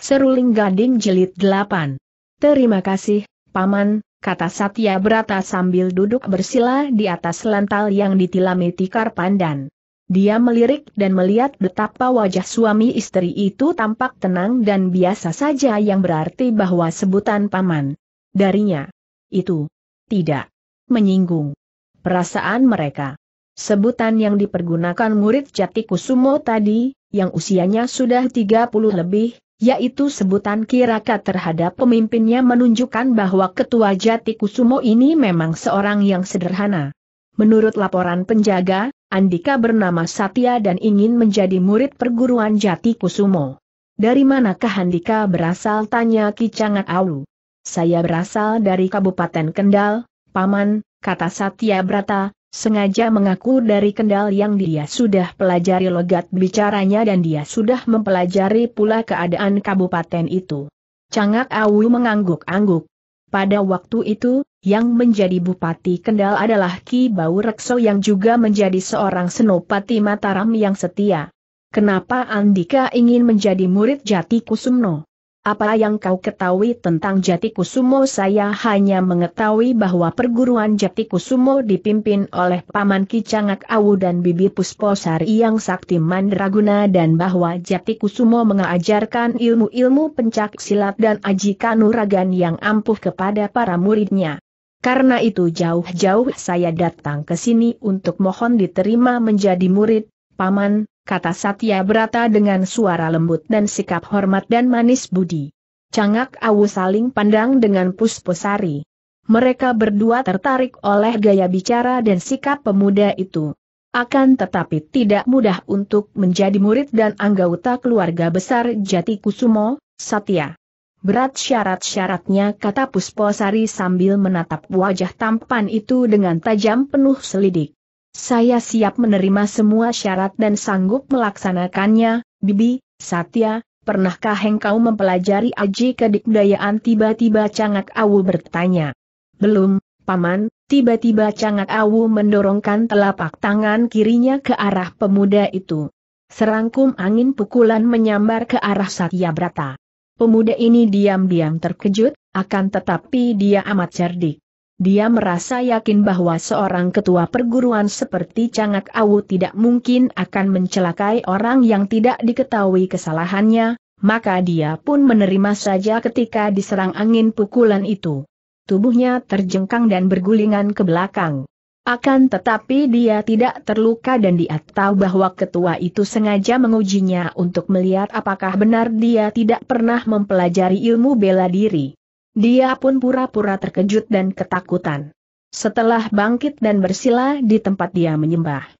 Seruling Gading Jelit 8. Terima kasih, Paman, kata Satya Brata sambil duduk bersila di atas lantal yang ditilami tikar pandan. Dia melirik dan melihat betapa wajah suami istri itu tampak tenang dan biasa saja yang berarti bahwa sebutan Paman darinya itu tidak menyinggung perasaan mereka. Sebutan yang dipergunakan murid Jatikusumo Kusumo tadi, yang usianya sudah 30 lebih, yaitu sebutan Kiraka terhadap pemimpinnya menunjukkan bahwa ketua Jati Kusumo ini memang seorang yang sederhana. Menurut laporan penjaga, Andika bernama Satya dan ingin menjadi murid perguruan Jati Kusumo. Dari manakah Andika berasal tanya Kicangat Au. Saya berasal dari Kabupaten Kendal, Paman, kata Satya Brata, Sengaja mengaku dari kendal yang dia sudah pelajari logat bicaranya dan dia sudah mempelajari pula keadaan kabupaten itu. Cangak Awu mengangguk-angguk. Pada waktu itu, yang menjadi Bupati Kendal adalah Ki Bau Rekso yang juga menjadi seorang senopati Mataram yang setia. Kenapa Andika ingin menjadi murid Jati Kusumno? apa yang kau ketahui tentang Jatikusumo? Saya hanya mengetahui bahwa perguruan Jatikusumo dipimpin oleh Paman Kicangak Awu dan Bibi Pusposari yang sakti mandraguna dan bahwa Jatikusumo mengajarkan ilmu-ilmu pencak silat dan aji kanuragan yang ampuh kepada para muridnya. Karena itu jauh-jauh saya datang ke sini untuk mohon diterima menjadi murid, Paman, kata Satya Brata dengan suara lembut dan sikap hormat dan manis budi. Cangak Awu saling pandang dengan Pusposari. Mereka berdua tertarik oleh gaya bicara dan sikap pemuda itu. Akan tetapi tidak mudah untuk menjadi murid dan anggota keluarga besar Jati Kusumo, Satya. Berat syarat-syaratnya kata Pusposari sambil menatap wajah tampan itu dengan tajam penuh selidik. Saya siap menerima semua syarat dan sanggup melaksanakannya, Bibi, Satya, pernahkah engkau mempelajari aji kedikdayaan tiba-tiba Cangak Awu bertanya. Belum, Paman, tiba-tiba Cangak Awu mendorongkan telapak tangan kirinya ke arah pemuda itu. Serangkum angin pukulan menyambar ke arah Satya Brata. Pemuda ini diam-diam terkejut, akan tetapi dia amat cerdik. Dia merasa yakin bahwa seorang ketua perguruan seperti Cangak Awu tidak mungkin akan mencelakai orang yang tidak diketahui kesalahannya, maka dia pun menerima saja ketika diserang angin pukulan itu. Tubuhnya terjengkang dan bergulingan ke belakang. Akan tetapi dia tidak terluka dan dia tahu bahwa ketua itu sengaja mengujinya untuk melihat apakah benar dia tidak pernah mempelajari ilmu bela diri. Dia pun pura-pura terkejut dan ketakutan. Setelah bangkit dan bersila di tempat dia menyembah.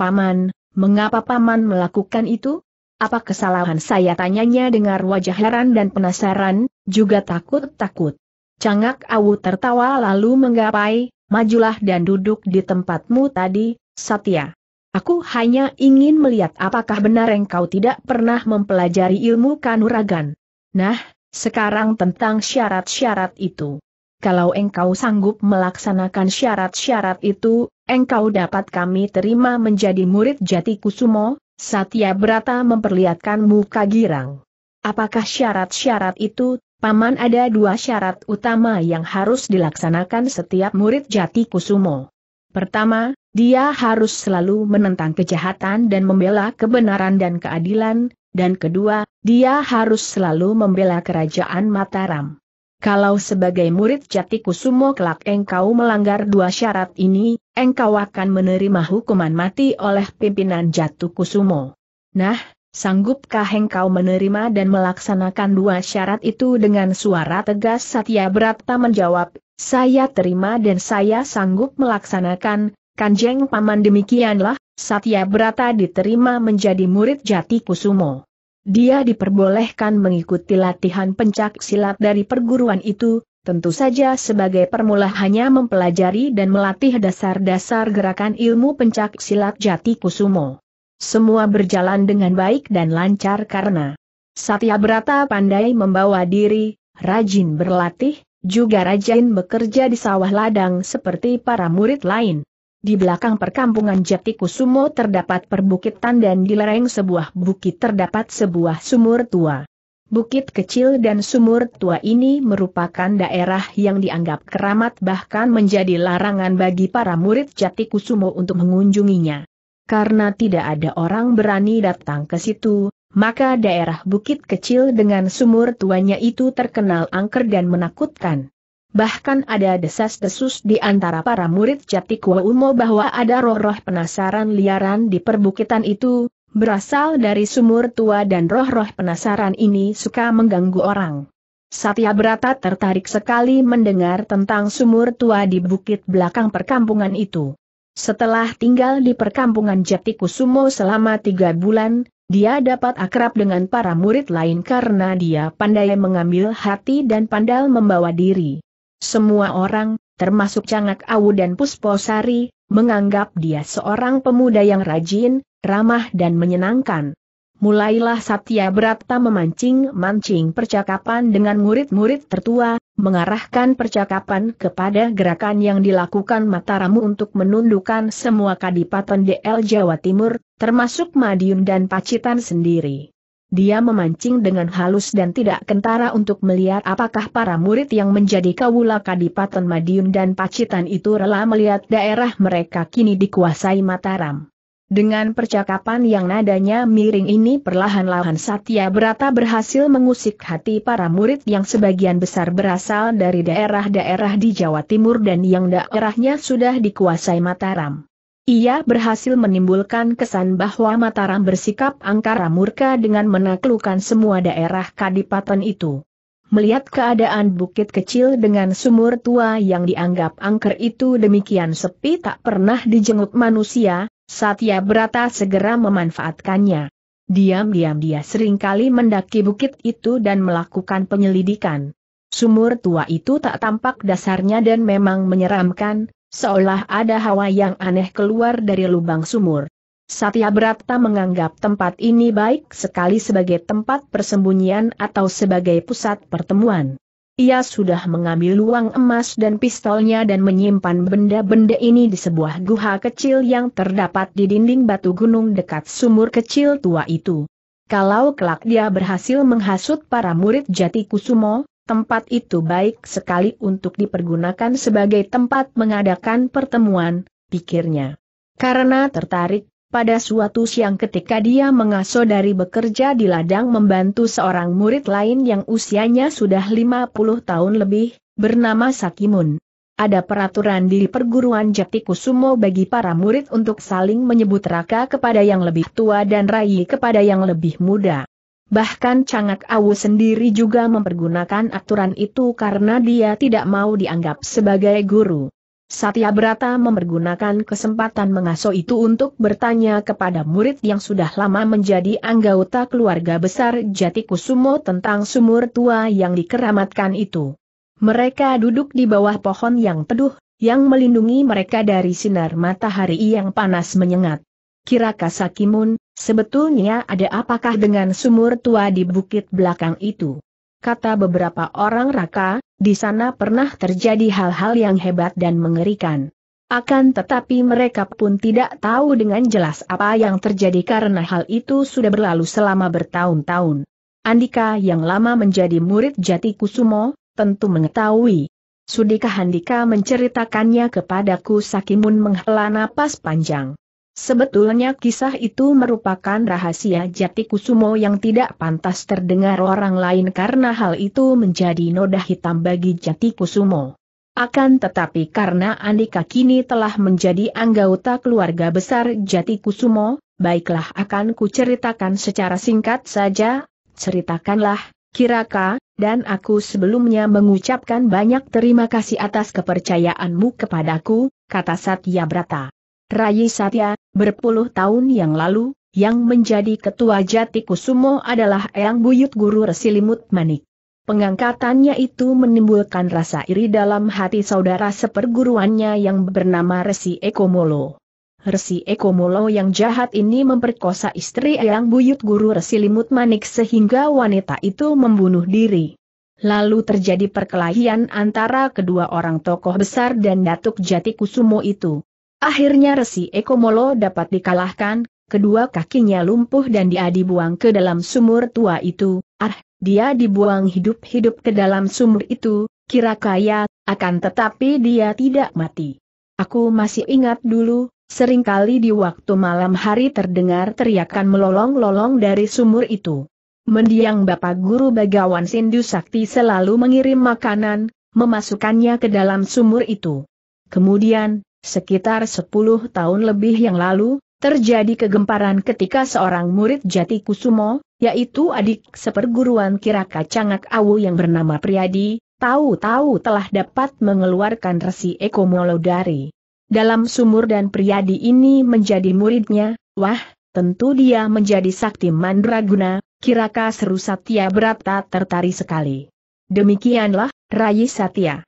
Paman, mengapa Paman melakukan itu? Apa kesalahan saya tanyanya dengar wajah heran dan penasaran, juga takut-takut. Cangak Awu tertawa lalu menggapai, majulah dan duduk di tempatmu tadi, Satya. Aku hanya ingin melihat apakah benar engkau tidak pernah mempelajari ilmu kanuragan. Nah, sekarang tentang syarat-syarat itu. Kalau engkau sanggup melaksanakan syarat-syarat itu, engkau dapat kami terima menjadi murid jati kusumo, Satya Brata memperlihatkan muka girang. Apakah syarat-syarat itu, Paman ada dua syarat utama yang harus dilaksanakan setiap murid jati kusumo. Pertama, dia harus selalu menentang kejahatan dan membela kebenaran dan keadilan, dan kedua, dia harus selalu membela kerajaan Mataram. Kalau sebagai murid Jati Kusumo kelak engkau melanggar dua syarat ini, engkau akan menerima hukuman mati oleh pimpinan jatuh Kusumo. Nah, sanggupkah engkau menerima dan melaksanakan dua syarat itu dengan suara tegas Satya Brata menjawab, saya terima dan saya sanggup melaksanakan, Kanjeng Paman demikianlah, Satya Brata diterima menjadi murid Jati Kusumo. Dia diperbolehkan mengikuti latihan pencak silat dari perguruan itu, tentu saja sebagai permula hanya mempelajari dan melatih dasar-dasar gerakan ilmu pencak silat Jati Kusumo. Semua berjalan dengan baik dan lancar karena Satya Brata pandai membawa diri, rajin berlatih, juga rajin bekerja di sawah ladang seperti para murid lain. Di belakang perkampungan Jatikusumo terdapat perbukitan dan di lereng sebuah bukit terdapat sebuah sumur tua. Bukit kecil dan sumur tua ini merupakan daerah yang dianggap keramat bahkan menjadi larangan bagi para murid Jatikusumo untuk mengunjunginya. Karena tidak ada orang berani datang ke situ, maka daerah bukit kecil dengan sumur tuanya itu terkenal angker dan menakutkan. Bahkan ada desas-desus di antara para murid Jatikwa Umo bahwa ada roh-roh penasaran liaran di perbukitan itu, berasal dari sumur tua dan roh-roh penasaran ini suka mengganggu orang. Satya Brata tertarik sekali mendengar tentang sumur tua di bukit belakang perkampungan itu. Setelah tinggal di perkampungan Jatikusumo selama tiga bulan, dia dapat akrab dengan para murid lain karena dia pandai mengambil hati dan pandai membawa diri. Semua orang, termasuk Cangak Awu dan Pusposari, menganggap dia seorang pemuda yang rajin, ramah dan menyenangkan. Mulailah Satya Brata memancing-mancing percakapan dengan murid-murid tertua, mengarahkan percakapan kepada gerakan yang dilakukan Mataramu untuk menundukkan semua kadipaten DL Jawa Timur, termasuk Madiun dan Pacitan sendiri dia memancing dengan halus dan tidak kentara untuk melihat apakah para murid yang menjadi kawula Kadipaten Madiun dan Pacitan itu rela melihat daerah mereka kini dikuasai Mataram. Dengan percakapan yang nadanya miring ini perlahan-lahan Satya Berata berhasil mengusik hati para murid yang sebagian besar berasal dari daerah-daerah di Jawa Timur dan yang daerahnya sudah dikuasai Mataram. Ia berhasil menimbulkan kesan bahwa Mataram bersikap angkara murka dengan menaklukkan semua daerah kadipaten itu. Melihat keadaan bukit kecil dengan sumur tua yang dianggap angker itu demikian sepi tak pernah dijenguk manusia, Satya Brata segera memanfaatkannya. Diam-diam dia seringkali mendaki bukit itu dan melakukan penyelidikan. Sumur tua itu tak tampak dasarnya dan memang menyeramkan, Seolah ada hawa yang aneh keluar dari lubang sumur. Satya Brata menganggap tempat ini baik sekali sebagai tempat persembunyian atau sebagai pusat pertemuan. Ia sudah mengambil uang emas dan pistolnya dan menyimpan benda-benda ini di sebuah guha kecil yang terdapat di dinding batu gunung dekat sumur kecil tua itu. Kalau kelak dia berhasil menghasut para murid jati kusumo, tempat itu baik sekali untuk dipergunakan sebagai tempat mengadakan pertemuan, pikirnya. Karena tertarik, pada suatu siang ketika dia mengasuh dari bekerja di ladang membantu seorang murid lain yang usianya sudah 50 tahun lebih, bernama Sakimun. Ada peraturan di perguruan Jatikusumo Kusumo bagi para murid untuk saling menyebut raka kepada yang lebih tua dan rai kepada yang lebih muda. Bahkan Cangak Awu sendiri juga mempergunakan aturan itu karena dia tidak mau dianggap sebagai guru. Satya Brata mempergunakan kesempatan mengasuh itu untuk bertanya kepada murid yang sudah lama menjadi anggota keluarga besar Jatikusumo tentang sumur tua yang dikeramatkan itu. Mereka duduk di bawah pohon yang teduh, yang melindungi mereka dari sinar matahari yang panas menyengat. Kiraka Sakimun, Sebetulnya ada apakah dengan sumur tua di bukit belakang itu? Kata beberapa orang raka, di sana pernah terjadi hal-hal yang hebat dan mengerikan. Akan tetapi mereka pun tidak tahu dengan jelas apa yang terjadi karena hal itu sudah berlalu selama bertahun-tahun. Andika yang lama menjadi murid Jati Kusumo, tentu mengetahui. Sudikah Andika menceritakannya kepadaku Sakimun menghela napas panjang. Sebetulnya kisah itu merupakan rahasia jati kusumo yang tidak pantas terdengar orang lain karena hal itu menjadi noda hitam bagi jati kusumo. Akan tetapi karena Andika kini telah menjadi anggota keluarga besar jati kusumo, baiklah akan kuceritakan secara singkat saja, ceritakanlah, kiraka, dan aku sebelumnya mengucapkan banyak terima kasih atas kepercayaanmu kepadaku, kata Satya Brata. Rai Satya, berpuluh tahun yang lalu, yang menjadi ketua jati kusumo adalah Eyang Buyut Guru Resilimut Manik. Pengangkatannya itu menimbulkan rasa iri dalam hati saudara seperguruannya yang bernama Resi Ekomolo. Resi Ekomolo yang jahat ini memperkosa istri Eyang Buyut Guru Resi Limut Manik sehingga wanita itu membunuh diri. Lalu terjadi perkelahian antara kedua orang tokoh besar dan Datuk Jati Kusumo itu. Akhirnya Resi Ekomolo dapat dikalahkan, kedua kakinya lumpuh dan dia dibuang ke dalam sumur tua itu, ah, dia dibuang hidup-hidup ke dalam sumur itu, kira kaya, akan tetapi dia tidak mati. Aku masih ingat dulu, seringkali di waktu malam hari terdengar teriakan melolong-lolong dari sumur itu. Mendiang Bapak Guru Bagawan Sindu Sakti selalu mengirim makanan, memasukkannya ke dalam sumur itu. Kemudian, Sekitar 10 tahun lebih yang lalu, terjadi kegemparan ketika seorang murid Jati Kusumo, yaitu adik seperguruan Kiraka Cangak Awu yang bernama Priadi, tahu-tahu telah dapat mengeluarkan resi ekomolo dari dalam sumur dan Priadi ini menjadi muridnya, wah, tentu dia menjadi sakti mandraguna, Kiraka Seru Satya Brata tertarik sekali. Demikianlah, Raih Satya.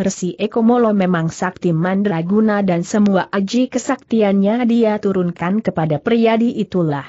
Resi Ekomolo memang sakti mandraguna dan semua aji kesaktiannya dia turunkan kepada Priyadi itulah.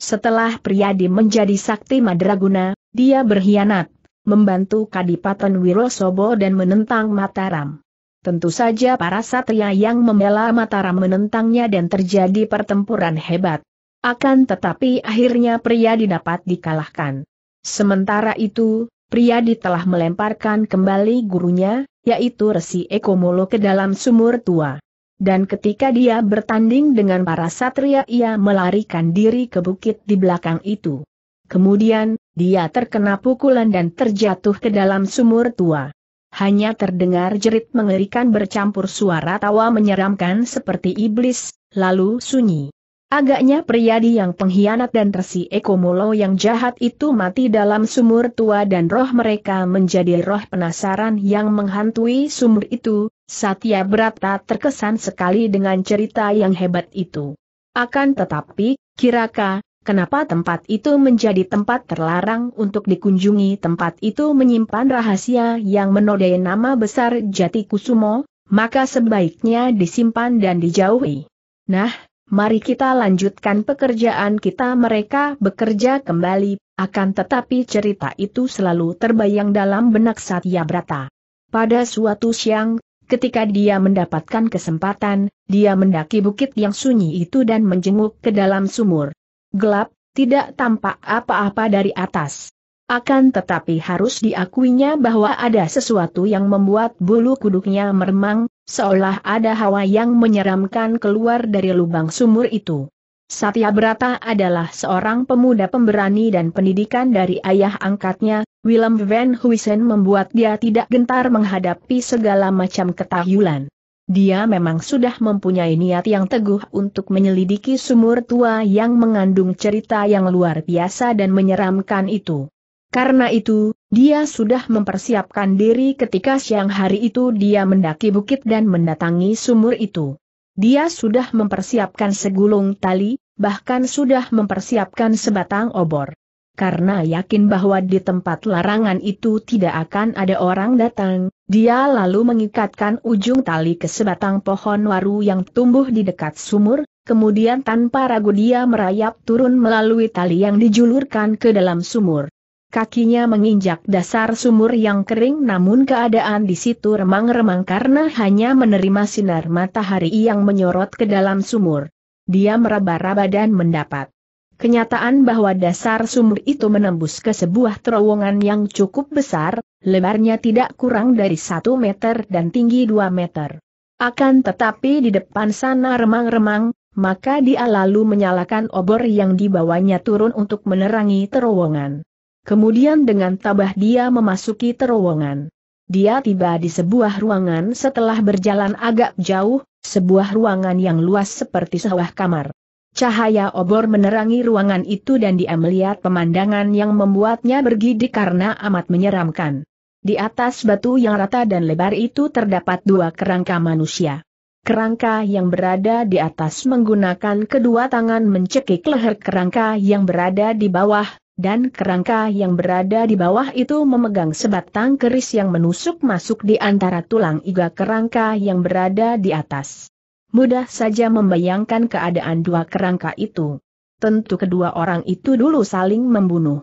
Setelah Priyadi menjadi sakti mandraguna, dia berkhianat, membantu Kadipaten Wirosobo dan menentang Mataram. Tentu saja para satria yang membela Mataram menentangnya dan terjadi pertempuran hebat. Akan tetapi akhirnya Priyadi dapat dikalahkan. Sementara itu, Priyadi telah melemparkan kembali gurunya, yaitu Resi Ekomolo ke dalam sumur tua. Dan ketika dia bertanding dengan para satria ia melarikan diri ke bukit di belakang itu. Kemudian, dia terkena pukulan dan terjatuh ke dalam sumur tua. Hanya terdengar jerit mengerikan bercampur suara tawa menyeramkan seperti iblis, lalu sunyi. Agaknya pria di yang pengkhianat dan tersi Eko yang jahat itu mati dalam sumur tua dan roh mereka menjadi roh penasaran yang menghantui sumur itu, Satya Brata terkesan sekali dengan cerita yang hebat itu. Akan tetapi, kiraka, kenapa tempat itu menjadi tempat terlarang untuk dikunjungi tempat itu menyimpan rahasia yang menodai nama besar Jati Kusumo, maka sebaiknya disimpan dan dijauhi. Nah, mari kita lanjutkan pekerjaan kita mereka bekerja kembali, akan tetapi cerita itu selalu terbayang dalam benak Satya Brata. Pada suatu siang, ketika dia mendapatkan kesempatan, dia mendaki bukit yang sunyi itu dan menjenguk ke dalam sumur. Gelap, tidak tampak apa-apa dari atas. Akan tetapi harus diakuinya bahwa ada sesuatu yang membuat bulu kuduknya meremang, seolah ada hawa yang menyeramkan keluar dari lubang sumur itu. Satya Brata adalah seorang pemuda pemberani dan pendidikan dari ayah angkatnya, Willem van Huysen membuat dia tidak gentar menghadapi segala macam ketahyulan. Dia memang sudah mempunyai niat yang teguh untuk menyelidiki sumur tua yang mengandung cerita yang luar biasa dan menyeramkan itu. Karena itu, dia sudah mempersiapkan diri ketika siang hari itu dia mendaki bukit dan mendatangi sumur itu. Dia sudah mempersiapkan segulung tali, bahkan sudah mempersiapkan sebatang obor. Karena yakin bahwa di tempat larangan itu tidak akan ada orang datang, dia lalu mengikatkan ujung tali ke sebatang pohon waru yang tumbuh di dekat sumur, kemudian tanpa ragu dia merayap turun melalui tali yang dijulurkan ke dalam sumur. Kakinya menginjak dasar sumur yang kering namun keadaan di situ remang-remang karena hanya menerima sinar matahari yang menyorot ke dalam sumur. Dia meraba-raba dan mendapat kenyataan bahwa dasar sumur itu menembus ke sebuah terowongan yang cukup besar, lebarnya tidak kurang dari satu meter dan tinggi dua meter. Akan tetapi di depan sana remang-remang, maka dia lalu menyalakan obor yang dibawanya turun untuk menerangi terowongan. Kemudian dengan tabah dia memasuki terowongan. Dia tiba di sebuah ruangan setelah berjalan agak jauh, sebuah ruangan yang luas seperti sawah kamar. Cahaya obor menerangi ruangan itu dan dia melihat pemandangan yang membuatnya bergidik karena amat menyeramkan. Di atas batu yang rata dan lebar itu terdapat dua kerangka manusia. Kerangka yang berada di atas menggunakan kedua tangan mencekik leher kerangka yang berada di bawah, dan kerangka yang berada di bawah itu memegang sebatang keris yang menusuk masuk di antara tulang iga kerangka yang berada di atas. Mudah saja membayangkan keadaan dua kerangka itu. Tentu kedua orang itu dulu saling membunuh.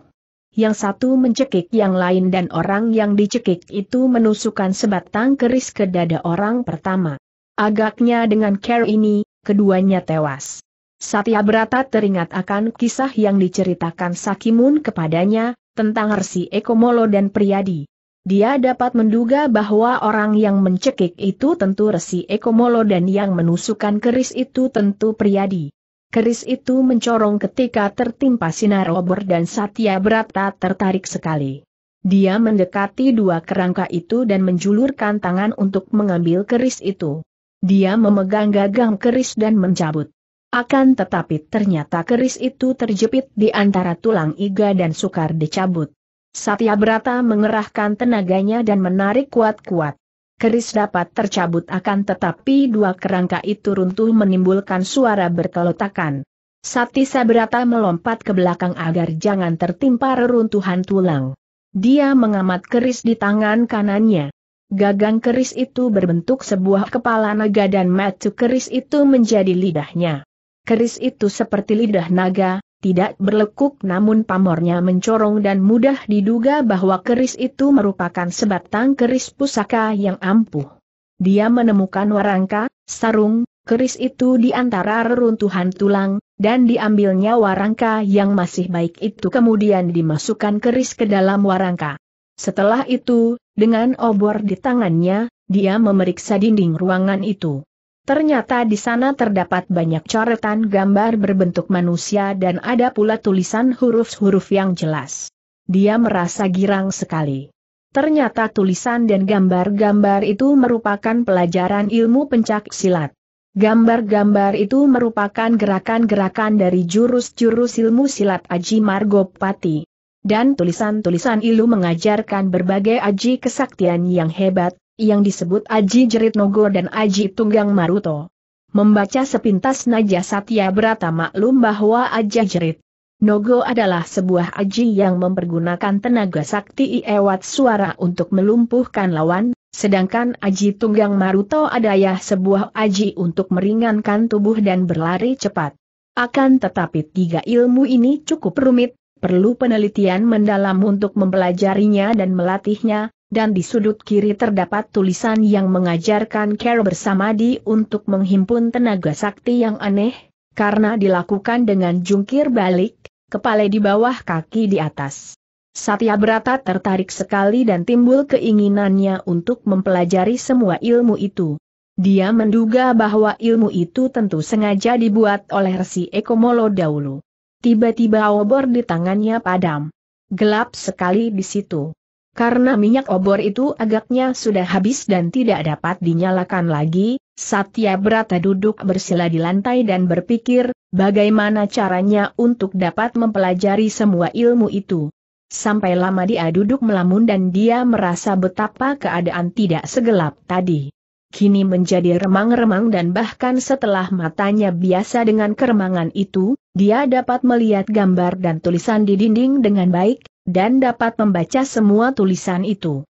Yang satu mencekik yang lain dan orang yang dicekik itu menusukkan sebatang keris ke dada orang pertama. Agaknya dengan care ini, keduanya tewas. Brata teringat akan kisah yang diceritakan Sakimun kepadanya, tentang Resi Ekomolo dan Priyadi. Dia dapat menduga bahwa orang yang mencekik itu tentu Resi Ekomolo dan yang menusukkan keris itu tentu Priyadi. Keris itu mencorong ketika tertimpa sinar obor dan Satya Brata tertarik sekali. Dia mendekati dua kerangka itu dan menjulurkan tangan untuk mengambil keris itu. Dia memegang gagang keris dan mencabut. Akan tetapi ternyata keris itu terjepit di antara tulang iga dan sukar dicabut. Satya Brata mengerahkan tenaganya dan menarik kuat-kuat. Keris dapat tercabut akan tetapi dua kerangka itu runtuh menimbulkan suara berkelotakan. Sati Sabrata melompat ke belakang agar jangan tertimpa reruntuhan tulang. Dia mengamat keris di tangan kanannya. Gagang keris itu berbentuk sebuah kepala naga dan matu keris itu menjadi lidahnya. Keris itu seperti lidah naga, tidak berlekuk namun pamornya mencorong dan mudah diduga bahwa keris itu merupakan sebatang keris pusaka yang ampuh. Dia menemukan warangka, sarung, keris itu di antara reruntuhan tulang, dan diambilnya warangka yang masih baik itu kemudian dimasukkan keris ke dalam warangka. Setelah itu, dengan obor di tangannya, dia memeriksa dinding ruangan itu. Ternyata di sana terdapat banyak coretan gambar berbentuk manusia dan ada pula tulisan huruf-huruf yang jelas. Dia merasa girang sekali. Ternyata tulisan dan gambar-gambar itu merupakan pelajaran ilmu pencak silat. Gambar-gambar itu merupakan gerakan-gerakan dari jurus-jurus ilmu silat Aji Margopati. Dan tulisan-tulisan ilu mengajarkan berbagai aji kesaktian yang hebat, yang disebut Aji Jerit Nogo dan Aji Tunggang Maruto. Membaca sepintas Naja Satya Brata maklum bahwa Aji Jerit Nogo adalah sebuah aji yang mempergunakan tenaga sakti iewat suara untuk melumpuhkan lawan, sedangkan aji tunggang Maruto adalah sebuah aji untuk meringankan tubuh dan berlari cepat. Akan tetapi tiga ilmu ini cukup rumit, perlu penelitian mendalam untuk mempelajarinya dan melatihnya, dan di sudut kiri terdapat tulisan yang mengajarkan Carol bersamadi untuk menghimpun tenaga sakti yang aneh, karena dilakukan dengan jungkir balik, kepala di bawah kaki di atas. Satya Brata tertarik sekali dan timbul keinginannya untuk mempelajari semua ilmu itu. Dia menduga bahwa ilmu itu tentu sengaja dibuat oleh Resi Ekomolo dahulu. Tiba-tiba obor di tangannya padam. Gelap sekali di situ. Karena minyak obor itu agaknya sudah habis dan tidak dapat dinyalakan lagi, Satya Brata duduk bersila di lantai dan berpikir, bagaimana caranya untuk dapat mempelajari semua ilmu itu. Sampai lama dia duduk melamun dan dia merasa betapa keadaan tidak segelap tadi. Kini menjadi remang-remang dan bahkan setelah matanya biasa dengan keremangan itu, dia dapat melihat gambar dan tulisan di dinding dengan baik, dan dapat membaca semua tulisan itu.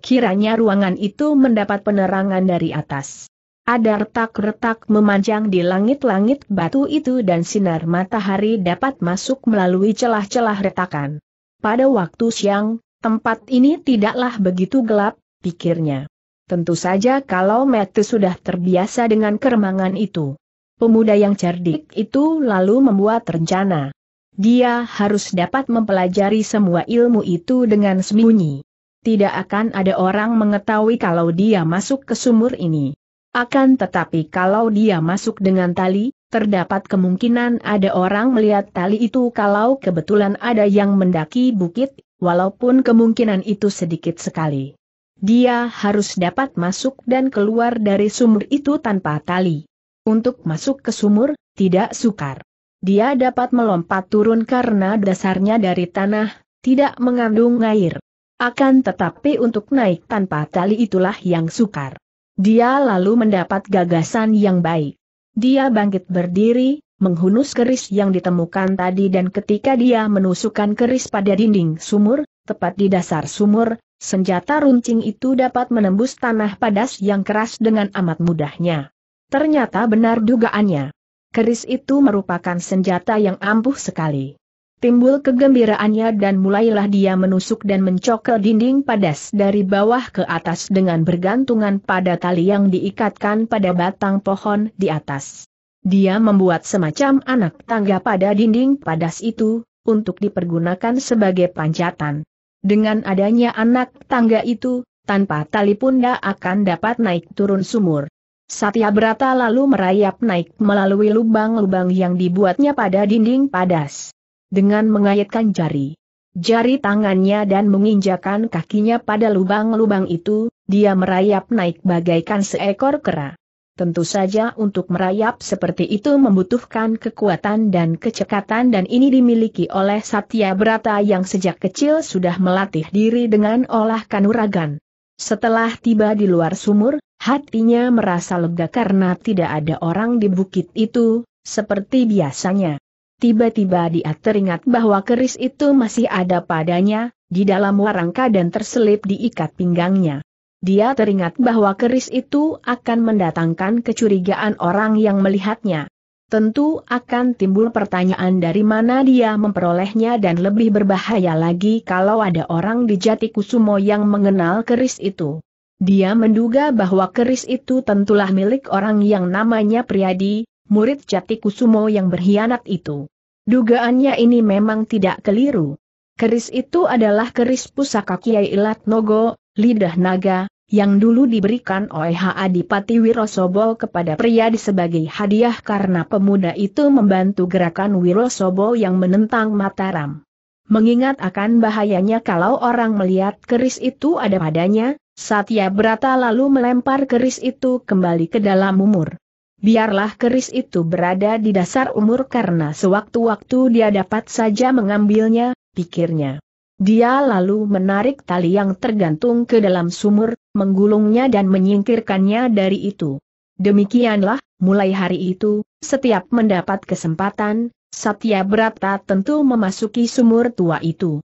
Kiranya ruangan itu mendapat penerangan dari atas. Ada retak-retak memanjang di langit-langit batu itu dan sinar matahari dapat masuk melalui celah-celah retakan. Pada waktu siang, tempat ini tidaklah begitu gelap, pikirnya. Tentu saja kalau Mete sudah terbiasa dengan keremangan itu. Pemuda yang cerdik itu lalu membuat rencana. Dia harus dapat mempelajari semua ilmu itu dengan sembunyi. Tidak akan ada orang mengetahui kalau dia masuk ke sumur ini. Akan tetapi kalau dia masuk dengan tali, terdapat kemungkinan ada orang melihat tali itu kalau kebetulan ada yang mendaki bukit, walaupun kemungkinan itu sedikit sekali. Dia harus dapat masuk dan keluar dari sumur itu tanpa tali. Untuk masuk ke sumur, tidak sukar. Dia dapat melompat turun karena dasarnya dari tanah, tidak mengandung air. Akan tetapi untuk naik tanpa tali itulah yang sukar. Dia lalu mendapat gagasan yang baik. Dia bangkit berdiri, menghunus keris yang ditemukan tadi dan ketika dia menusukkan keris pada dinding sumur, tepat di dasar sumur, senjata runcing itu dapat menembus tanah padas yang keras dengan amat mudahnya. Ternyata benar dugaannya. Keris itu merupakan senjata yang ampuh sekali. Timbul kegembiraannya dan mulailah dia menusuk dan mencokel dinding padas dari bawah ke atas dengan bergantungan pada tali yang diikatkan pada batang pohon di atas. Dia membuat semacam anak tangga pada dinding padas itu, untuk dipergunakan sebagai panjatan. Dengan adanya anak tangga itu, tanpa tali pun dia akan dapat naik turun sumur. Satya Brata lalu merayap naik melalui lubang-lubang yang dibuatnya pada dinding padas. Dengan mengayatkan jari, jari tangannya dan menginjakan kakinya pada lubang-lubang itu, dia merayap naik bagaikan seekor kera. Tentu saja untuk merayap seperti itu membutuhkan kekuatan dan kecekatan dan ini dimiliki oleh Satya Brata yang sejak kecil sudah melatih diri dengan olah kanuragan. Setelah tiba di luar sumur, Hatinya merasa lega karena tidak ada orang di bukit itu, seperti biasanya. Tiba-tiba dia teringat bahwa keris itu masih ada padanya, di dalam warangka dan terselip di ikat pinggangnya. Dia teringat bahwa keris itu akan mendatangkan kecurigaan orang yang melihatnya. Tentu akan timbul pertanyaan dari mana dia memperolehnya dan lebih berbahaya lagi kalau ada orang di Jatikusumo yang mengenal keris itu. Dia menduga bahwa keris itu tentulah milik orang yang namanya Priadi, murid Jati Kusumo yang berkhianat itu. Dugaannya ini memang tidak keliru. Keris itu adalah keris pusaka Kiai Ilat Nogo, lidah naga, yang dulu diberikan oleh Adipati Wirosobo kepada Priyadi sebagai hadiah karena pemuda itu membantu gerakan Wirosobo yang menentang Mataram. Mengingat akan bahayanya kalau orang melihat keris itu ada padanya, Satya Brata lalu melempar keris itu kembali ke dalam umur. Biarlah keris itu berada di dasar umur karena sewaktu-waktu dia dapat saja mengambilnya, pikirnya. Dia lalu menarik tali yang tergantung ke dalam sumur, menggulungnya dan menyingkirkannya dari itu. Demikianlah, mulai hari itu, setiap mendapat kesempatan, Satya Brata tentu memasuki sumur tua itu.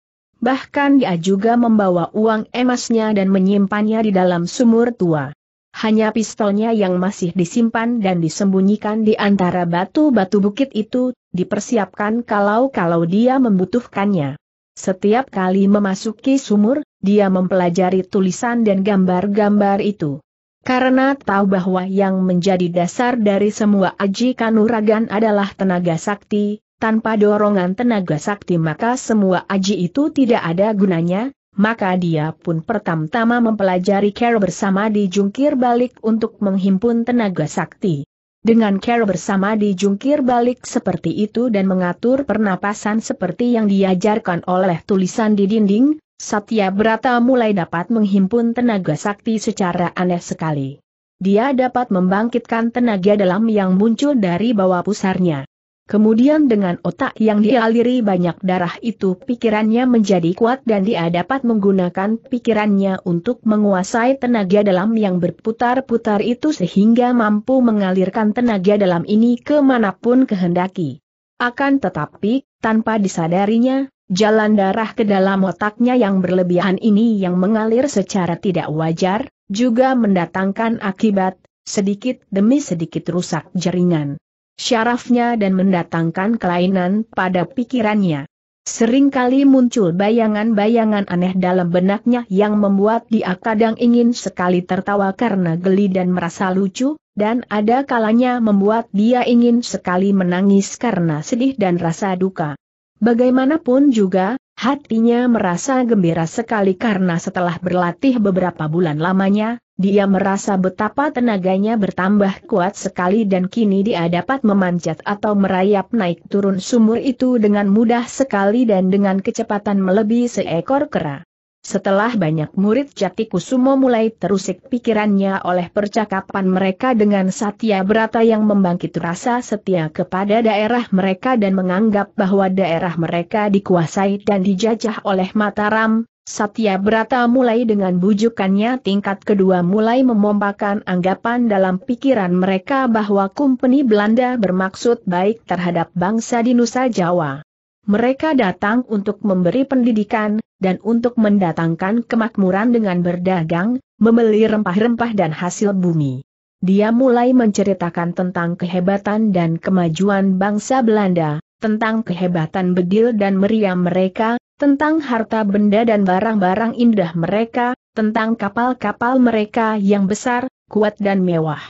Bahkan dia juga membawa uang emasnya dan menyimpannya di dalam sumur tua. Hanya pistolnya yang masih disimpan dan disembunyikan di antara batu-batu bukit itu, dipersiapkan kalau-kalau dia membutuhkannya. Setiap kali memasuki sumur, dia mempelajari tulisan dan gambar-gambar itu. Karena tahu bahwa yang menjadi dasar dari semua aji kanuragan adalah tenaga sakti, tanpa dorongan tenaga sakti maka semua aji itu tidak ada gunanya, maka dia pun pertama-tama mempelajari care bersama di jungkir balik untuk menghimpun tenaga sakti. Dengan care bersama di jungkir balik seperti itu dan mengatur pernapasan seperti yang diajarkan oleh tulisan di dinding, Satya Brata mulai dapat menghimpun tenaga sakti secara aneh sekali. Dia dapat membangkitkan tenaga dalam yang muncul dari bawah pusarnya. Kemudian dengan otak yang dialiri banyak darah itu pikirannya menjadi kuat dan dia dapat menggunakan pikirannya untuk menguasai tenaga dalam yang berputar-putar itu sehingga mampu mengalirkan tenaga dalam ini kemanapun kehendaki. Akan tetapi, tanpa disadarinya, jalan darah ke dalam otaknya yang berlebihan ini yang mengalir secara tidak wajar, juga mendatangkan akibat, sedikit demi sedikit rusak jaringan syarafnya dan mendatangkan kelainan pada pikirannya. Seringkali muncul bayangan-bayangan aneh dalam benaknya yang membuat dia kadang ingin sekali tertawa karena geli dan merasa lucu, dan ada kalanya membuat dia ingin sekali menangis karena sedih dan rasa duka. Bagaimanapun juga, hatinya merasa gembira sekali karena setelah berlatih beberapa bulan lamanya, dia merasa betapa tenaganya bertambah kuat sekali dan kini dia dapat memanjat atau merayap naik turun sumur itu dengan mudah sekali dan dengan kecepatan melebihi seekor kera. Setelah banyak murid Jati Kusumo mulai terusik pikirannya oleh percakapan mereka dengan Satya Brata yang membangkit rasa setia kepada daerah mereka dan menganggap bahwa daerah mereka dikuasai dan dijajah oleh Mataram, Satya Brata mulai dengan bujukannya tingkat kedua mulai memompakan anggapan dalam pikiran mereka bahwa kumpeni Belanda bermaksud baik terhadap bangsa di Nusa Jawa. Mereka datang untuk memberi pendidikan, dan untuk mendatangkan kemakmuran dengan berdagang, membeli rempah-rempah dan hasil bumi. Dia mulai menceritakan tentang kehebatan dan kemajuan bangsa Belanda, tentang kehebatan bedil dan meriam mereka, tentang harta benda dan barang-barang indah mereka, tentang kapal-kapal mereka yang besar, kuat dan mewah.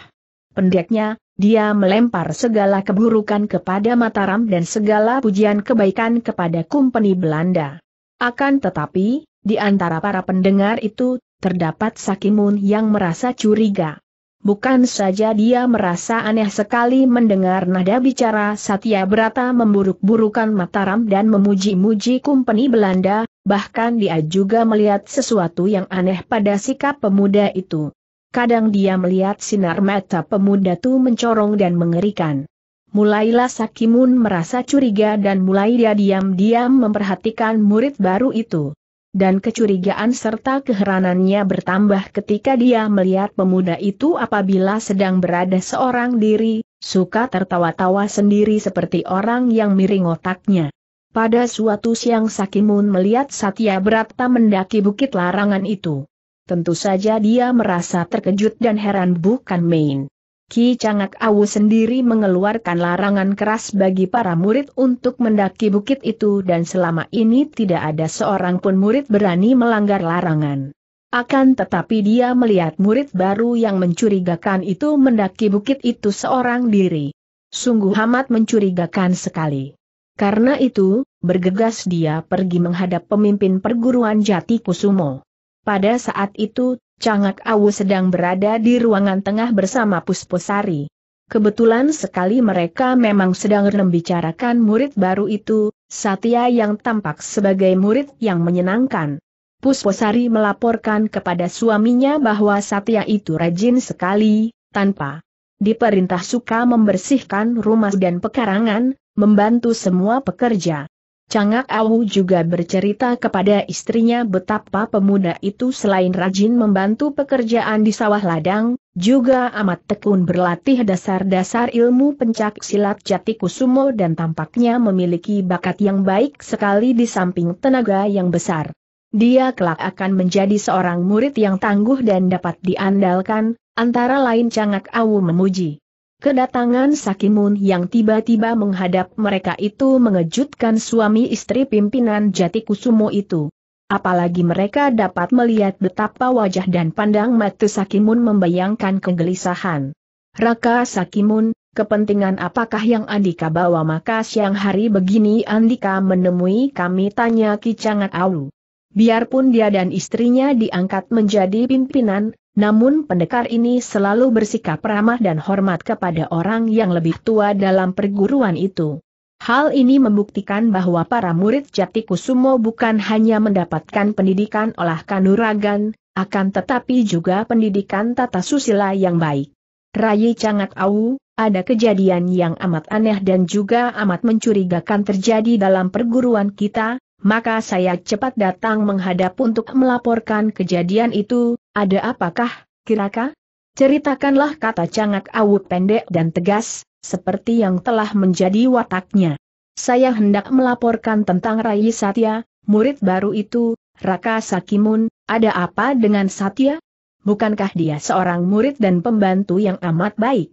Pendeknya, dia melempar segala keburukan kepada Mataram dan segala pujian kebaikan kepada kumpeni Belanda. Akan tetapi, di antara para pendengar itu, terdapat Sakimun yang merasa curiga. Bukan saja dia merasa aneh sekali mendengar nada bicara Satya Brata memburuk-burukan Mataram dan memuji-muji kumpeni Belanda, bahkan dia juga melihat sesuatu yang aneh pada sikap pemuda itu. Kadang dia melihat sinar mata pemuda itu mencorong dan mengerikan. Mulailah Sakimun merasa curiga dan mulai dia diam-diam memperhatikan murid baru itu dan kecurigaan serta keheranannya bertambah ketika dia melihat pemuda itu apabila sedang berada seorang diri, suka tertawa-tawa sendiri seperti orang yang miring otaknya. Pada suatu siang Sakimun melihat Satya Brata mendaki bukit larangan itu. Tentu saja dia merasa terkejut dan heran bukan main. Ki Cangak Awu sendiri mengeluarkan larangan keras bagi para murid untuk mendaki bukit itu dan selama ini tidak ada seorang pun murid berani melanggar larangan. Akan tetapi dia melihat murid baru yang mencurigakan itu mendaki bukit itu seorang diri. Sungguh amat mencurigakan sekali. Karena itu, bergegas dia pergi menghadap pemimpin perguruan Jati Kusumo. Pada saat itu, Cangak Awu sedang berada di ruangan tengah bersama Pusposari. Kebetulan sekali mereka memang sedang membicarakan murid baru itu, Satya yang tampak sebagai murid yang menyenangkan. Pusposari melaporkan kepada suaminya bahwa Satya itu rajin sekali, tanpa diperintah suka membersihkan rumah dan pekarangan, membantu semua pekerja. Cangak Awu juga bercerita kepada istrinya betapa pemuda itu selain rajin membantu pekerjaan di sawah ladang, juga amat tekun berlatih dasar-dasar ilmu pencak silat jati kusumo dan tampaknya memiliki bakat yang baik sekali di samping tenaga yang besar. Dia kelak akan menjadi seorang murid yang tangguh dan dapat diandalkan, antara lain Cangak Awu memuji. Kedatangan Sakimun yang tiba-tiba menghadap mereka itu mengejutkan suami istri pimpinan Jati Kusumo itu. Apalagi mereka dapat melihat betapa wajah dan pandang mata Sakimun membayangkan kegelisahan. Raka Sakimun, kepentingan apakah yang Andika bawa maka siang hari begini Andika menemui kami tanya Kicangat Aulu. Biarpun dia dan istrinya diangkat menjadi pimpinan, namun pendekar ini selalu bersikap ramah dan hormat kepada orang yang lebih tua dalam perguruan itu. Hal ini membuktikan bahwa para murid Jati Kusumo bukan hanya mendapatkan pendidikan olah kanuragan, akan tetapi juga pendidikan tata susila yang baik. Rayi Cangat Au, ada kejadian yang amat aneh dan juga amat mencurigakan terjadi dalam perguruan kita, maka saya cepat datang menghadap untuk melaporkan kejadian itu, ada apakah, kiraka? Ceritakanlah kata cangak awu pendek dan tegas, seperti yang telah menjadi wataknya. Saya hendak melaporkan tentang Rai Satya, murid baru itu, Raka Sakimun, ada apa dengan Satya? Bukankah dia seorang murid dan pembantu yang amat baik?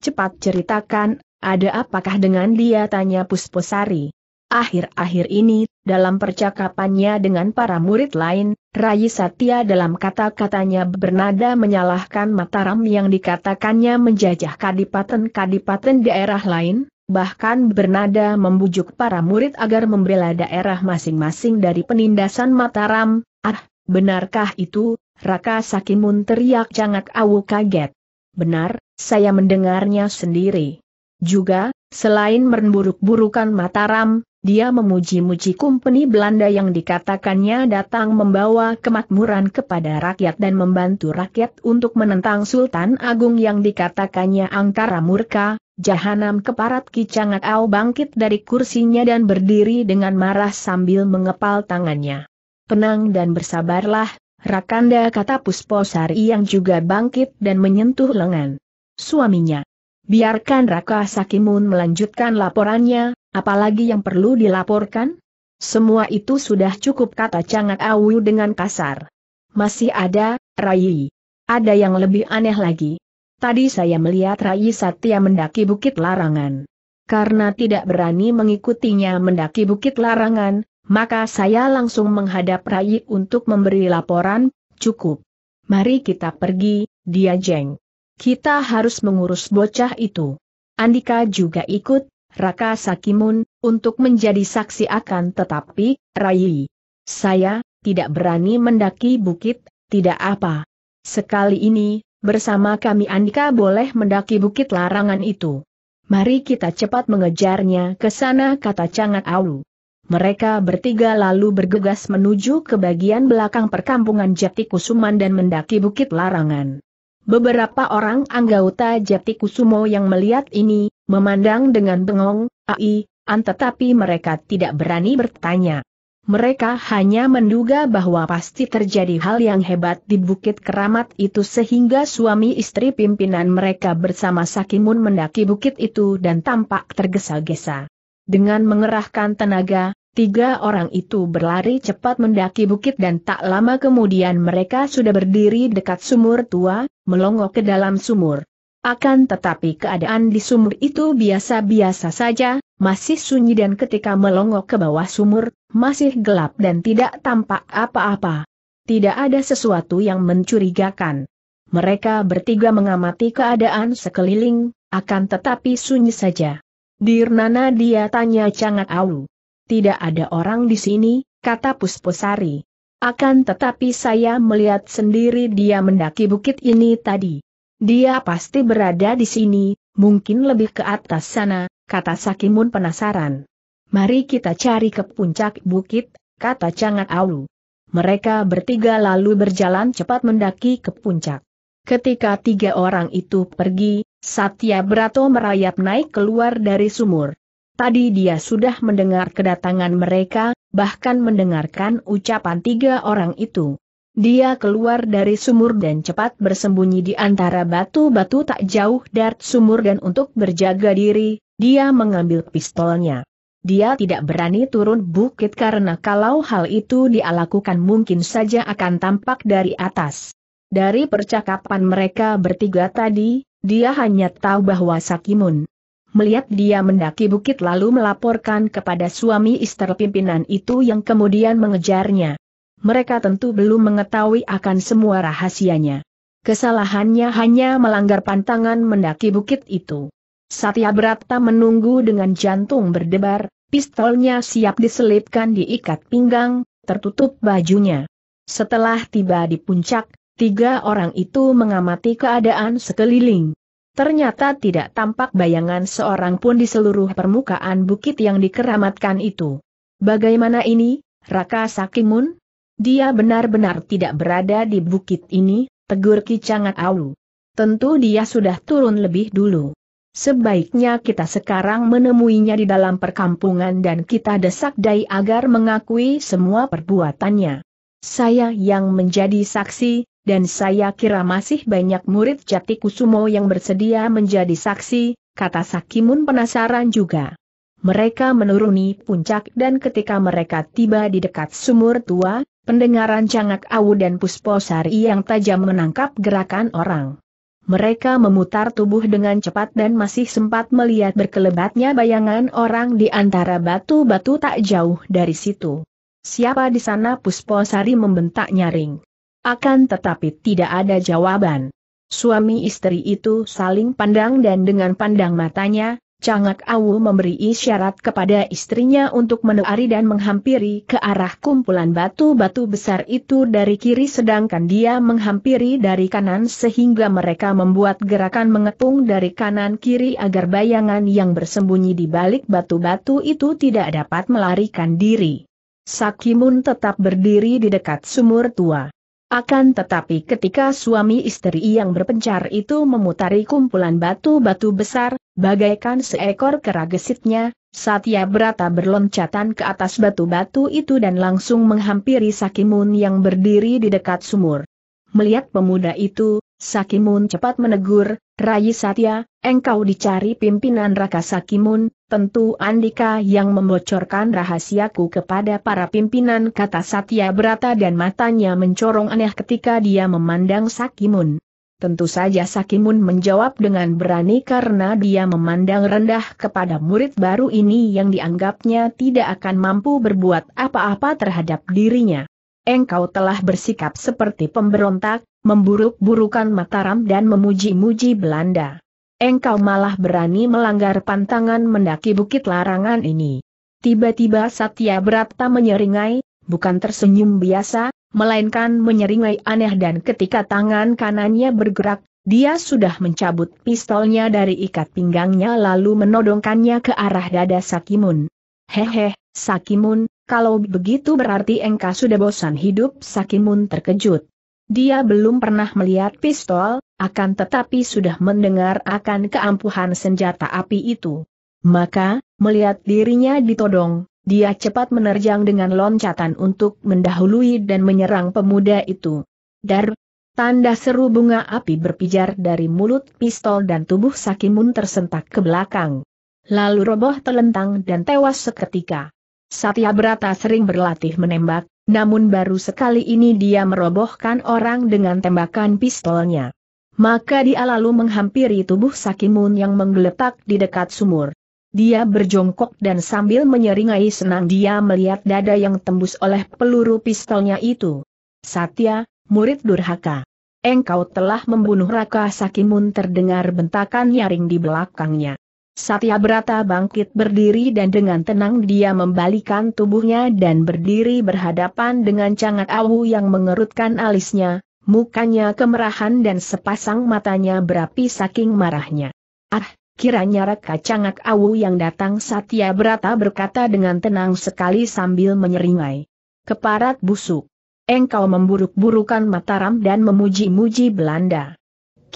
Cepat ceritakan, ada apakah dengan dia tanya Pusposari. Akhir-akhir ini dalam percakapannya dengan para murid lain, Rai Satya dalam kata-katanya bernada menyalahkan Mataram yang dikatakannya menjajah kadipaten-kadipaten daerah lain, bahkan bernada membujuk para murid agar membela daerah masing-masing dari penindasan Mataram. Ah, benarkah itu? Raka Sakimun teriak jangak awu kaget. Benar, saya mendengarnya sendiri. Juga, selain merenburuk burukan Mataram, dia memuji-muji kumpeni Belanda yang dikatakannya datang membawa kemakmuran kepada rakyat dan membantu rakyat untuk menentang Sultan Agung yang dikatakannya angkara murka, jahanam keparat kicangat au bangkit dari kursinya dan berdiri dengan marah sambil mengepal tangannya. Tenang dan bersabarlah, Rakanda kata Pusposari yang juga bangkit dan menyentuh lengan suaminya. Biarkan Raka Sakimun melanjutkan laporannya, apalagi yang perlu dilaporkan? Semua itu sudah cukup kata cangat Awu dengan kasar. Masih ada, Rai. Ada yang lebih aneh lagi. Tadi saya melihat Rai Satya mendaki bukit larangan. Karena tidak berani mengikutinya mendaki bukit larangan, maka saya langsung menghadap Rai untuk memberi laporan, cukup. Mari kita pergi, dia jeng. Kita harus mengurus bocah itu. Andika juga ikut, Raka Sakimun, untuk menjadi saksi akan tetapi, Rai. Saya, tidak berani mendaki bukit, tidak apa. Sekali ini, bersama kami Andika boleh mendaki bukit larangan itu. Mari kita cepat mengejarnya ke sana kata Cangat Aulu. Mereka bertiga lalu bergegas menuju ke bagian belakang perkampungan Jati Kusuman dan mendaki bukit larangan. Beberapa orang anggota Jati Kusumo yang melihat ini, memandang dengan bengong, ai, an tetapi mereka tidak berani bertanya. Mereka hanya menduga bahwa pasti terjadi hal yang hebat di Bukit Keramat itu sehingga suami istri pimpinan mereka bersama Sakimun mendaki bukit itu dan tampak tergesa-gesa. Dengan mengerahkan tenaga, Tiga orang itu berlari cepat mendaki bukit dan tak lama kemudian mereka sudah berdiri dekat sumur tua, melongok ke dalam sumur. Akan tetapi keadaan di sumur itu biasa-biasa saja, masih sunyi dan ketika melongok ke bawah sumur, masih gelap dan tidak tampak apa-apa. Tidak ada sesuatu yang mencurigakan. Mereka bertiga mengamati keadaan sekeliling, akan tetapi sunyi saja. Dirnana dia tanya Cangat Au. Tidak ada orang di sini, kata Pusposari. Akan tetapi saya melihat sendiri dia mendaki bukit ini tadi. Dia pasti berada di sini, mungkin lebih ke atas sana, kata Sakimun penasaran. Mari kita cari ke puncak bukit, kata Cangat Aulu. Mereka bertiga lalu berjalan cepat mendaki ke puncak. Ketika tiga orang itu pergi, Satya Brato merayap naik keluar dari sumur. Tadi dia sudah mendengar kedatangan mereka, bahkan mendengarkan ucapan tiga orang itu. Dia keluar dari sumur dan cepat bersembunyi di antara batu-batu tak jauh dari sumur dan untuk berjaga diri, dia mengambil pistolnya. Dia tidak berani turun bukit karena kalau hal itu dia lakukan mungkin saja akan tampak dari atas. Dari percakapan mereka bertiga tadi, dia hanya tahu bahwa Sakimun, melihat dia mendaki bukit lalu melaporkan kepada suami istri pimpinan itu yang kemudian mengejarnya. Mereka tentu belum mengetahui akan semua rahasianya. Kesalahannya hanya melanggar pantangan mendaki bukit itu. Satya Brata menunggu dengan jantung berdebar, pistolnya siap diselipkan di ikat pinggang, tertutup bajunya. Setelah tiba di puncak, tiga orang itu mengamati keadaan sekeliling. Ternyata tidak tampak bayangan seorang pun di seluruh permukaan bukit yang dikeramatkan itu. Bagaimana ini, Raka Sakimun? Dia benar-benar tidak berada di bukit ini, tegur Kicangat Aul. Tentu dia sudah turun lebih dulu. Sebaiknya kita sekarang menemuinya di dalam perkampungan dan kita desak Dai agar mengakui semua perbuatannya. Saya yang menjadi saksi, dan saya kira masih banyak murid jati kusumo yang bersedia menjadi saksi, kata Sakimun penasaran juga. Mereka menuruni puncak dan ketika mereka tiba di dekat sumur tua, pendengaran cangak awu dan pusposari yang tajam menangkap gerakan orang. Mereka memutar tubuh dengan cepat dan masih sempat melihat berkelebatnya bayangan orang di antara batu-batu tak jauh dari situ. Siapa di sana Pusposari membentak nyaring. Akan tetapi tidak ada jawaban. Suami istri itu saling pandang dan dengan pandang matanya, Cangak Awu memberi isyarat kepada istrinya untuk menuari dan menghampiri ke arah kumpulan batu-batu besar itu dari kiri sedangkan dia menghampiri dari kanan sehingga mereka membuat gerakan mengepung dari kanan kiri agar bayangan yang bersembunyi di balik batu-batu itu tidak dapat melarikan diri. Sakimun tetap berdiri di dekat sumur tua. Akan tetapi ketika suami istri yang berpencar itu memutari kumpulan batu-batu besar, bagaikan seekor kera gesitnya, Satya Brata berloncatan ke atas batu-batu itu dan langsung menghampiri Sakimun yang berdiri di dekat sumur. Melihat pemuda itu, Sakimun cepat menegur, Rai Satya, engkau dicari pimpinan Raka Sakimun, Tentu Andika yang membocorkan rahasiaku kepada para pimpinan kata Satya Brata dan matanya mencorong aneh ketika dia memandang Sakimun. Tentu saja Sakimun menjawab dengan berani karena dia memandang rendah kepada murid baru ini yang dianggapnya tidak akan mampu berbuat apa-apa terhadap dirinya. Engkau telah bersikap seperti pemberontak, memburuk-burukan Mataram dan memuji-muji Belanda. Engkau malah berani melanggar pantangan mendaki bukit larangan ini. Tiba-tiba Satya Brata menyeringai, bukan tersenyum biasa, melainkan menyeringai aneh dan ketika tangan kanannya bergerak, dia sudah mencabut pistolnya dari ikat pinggangnya lalu menodongkannya ke arah dada Sakimun. Hehe, Sakimun, kalau begitu berarti engkau sudah bosan hidup Sakimun terkejut. Dia belum pernah melihat pistol, akan tetapi sudah mendengar akan keampuhan senjata api itu. Maka, melihat dirinya ditodong, dia cepat menerjang dengan loncatan untuk mendahului dan menyerang pemuda itu. Dar, tanda seru bunga api berpijar dari mulut pistol dan tubuh Sakimun tersentak ke belakang. Lalu roboh telentang dan tewas seketika. Satya Brata sering berlatih menembak, namun baru sekali ini dia merobohkan orang dengan tembakan pistolnya. Maka dia lalu menghampiri tubuh Sakimun yang menggeletak di dekat sumur. Dia berjongkok dan sambil menyeringai senang dia melihat dada yang tembus oleh peluru pistolnya itu. Satya, murid durhaka. Engkau telah membunuh Raka Sakimun terdengar bentakan nyaring di belakangnya. Satya Brata bangkit berdiri dan dengan tenang dia membalikan tubuhnya dan berdiri berhadapan dengan cangat awu yang mengerutkan alisnya, mukanya kemerahan dan sepasang matanya berapi saking marahnya. Ah, kiranya raka cangat awu yang datang Satya Brata berkata dengan tenang sekali sambil menyeringai. Keparat busuk. Engkau memburuk-burukan Mataram dan memuji-muji Belanda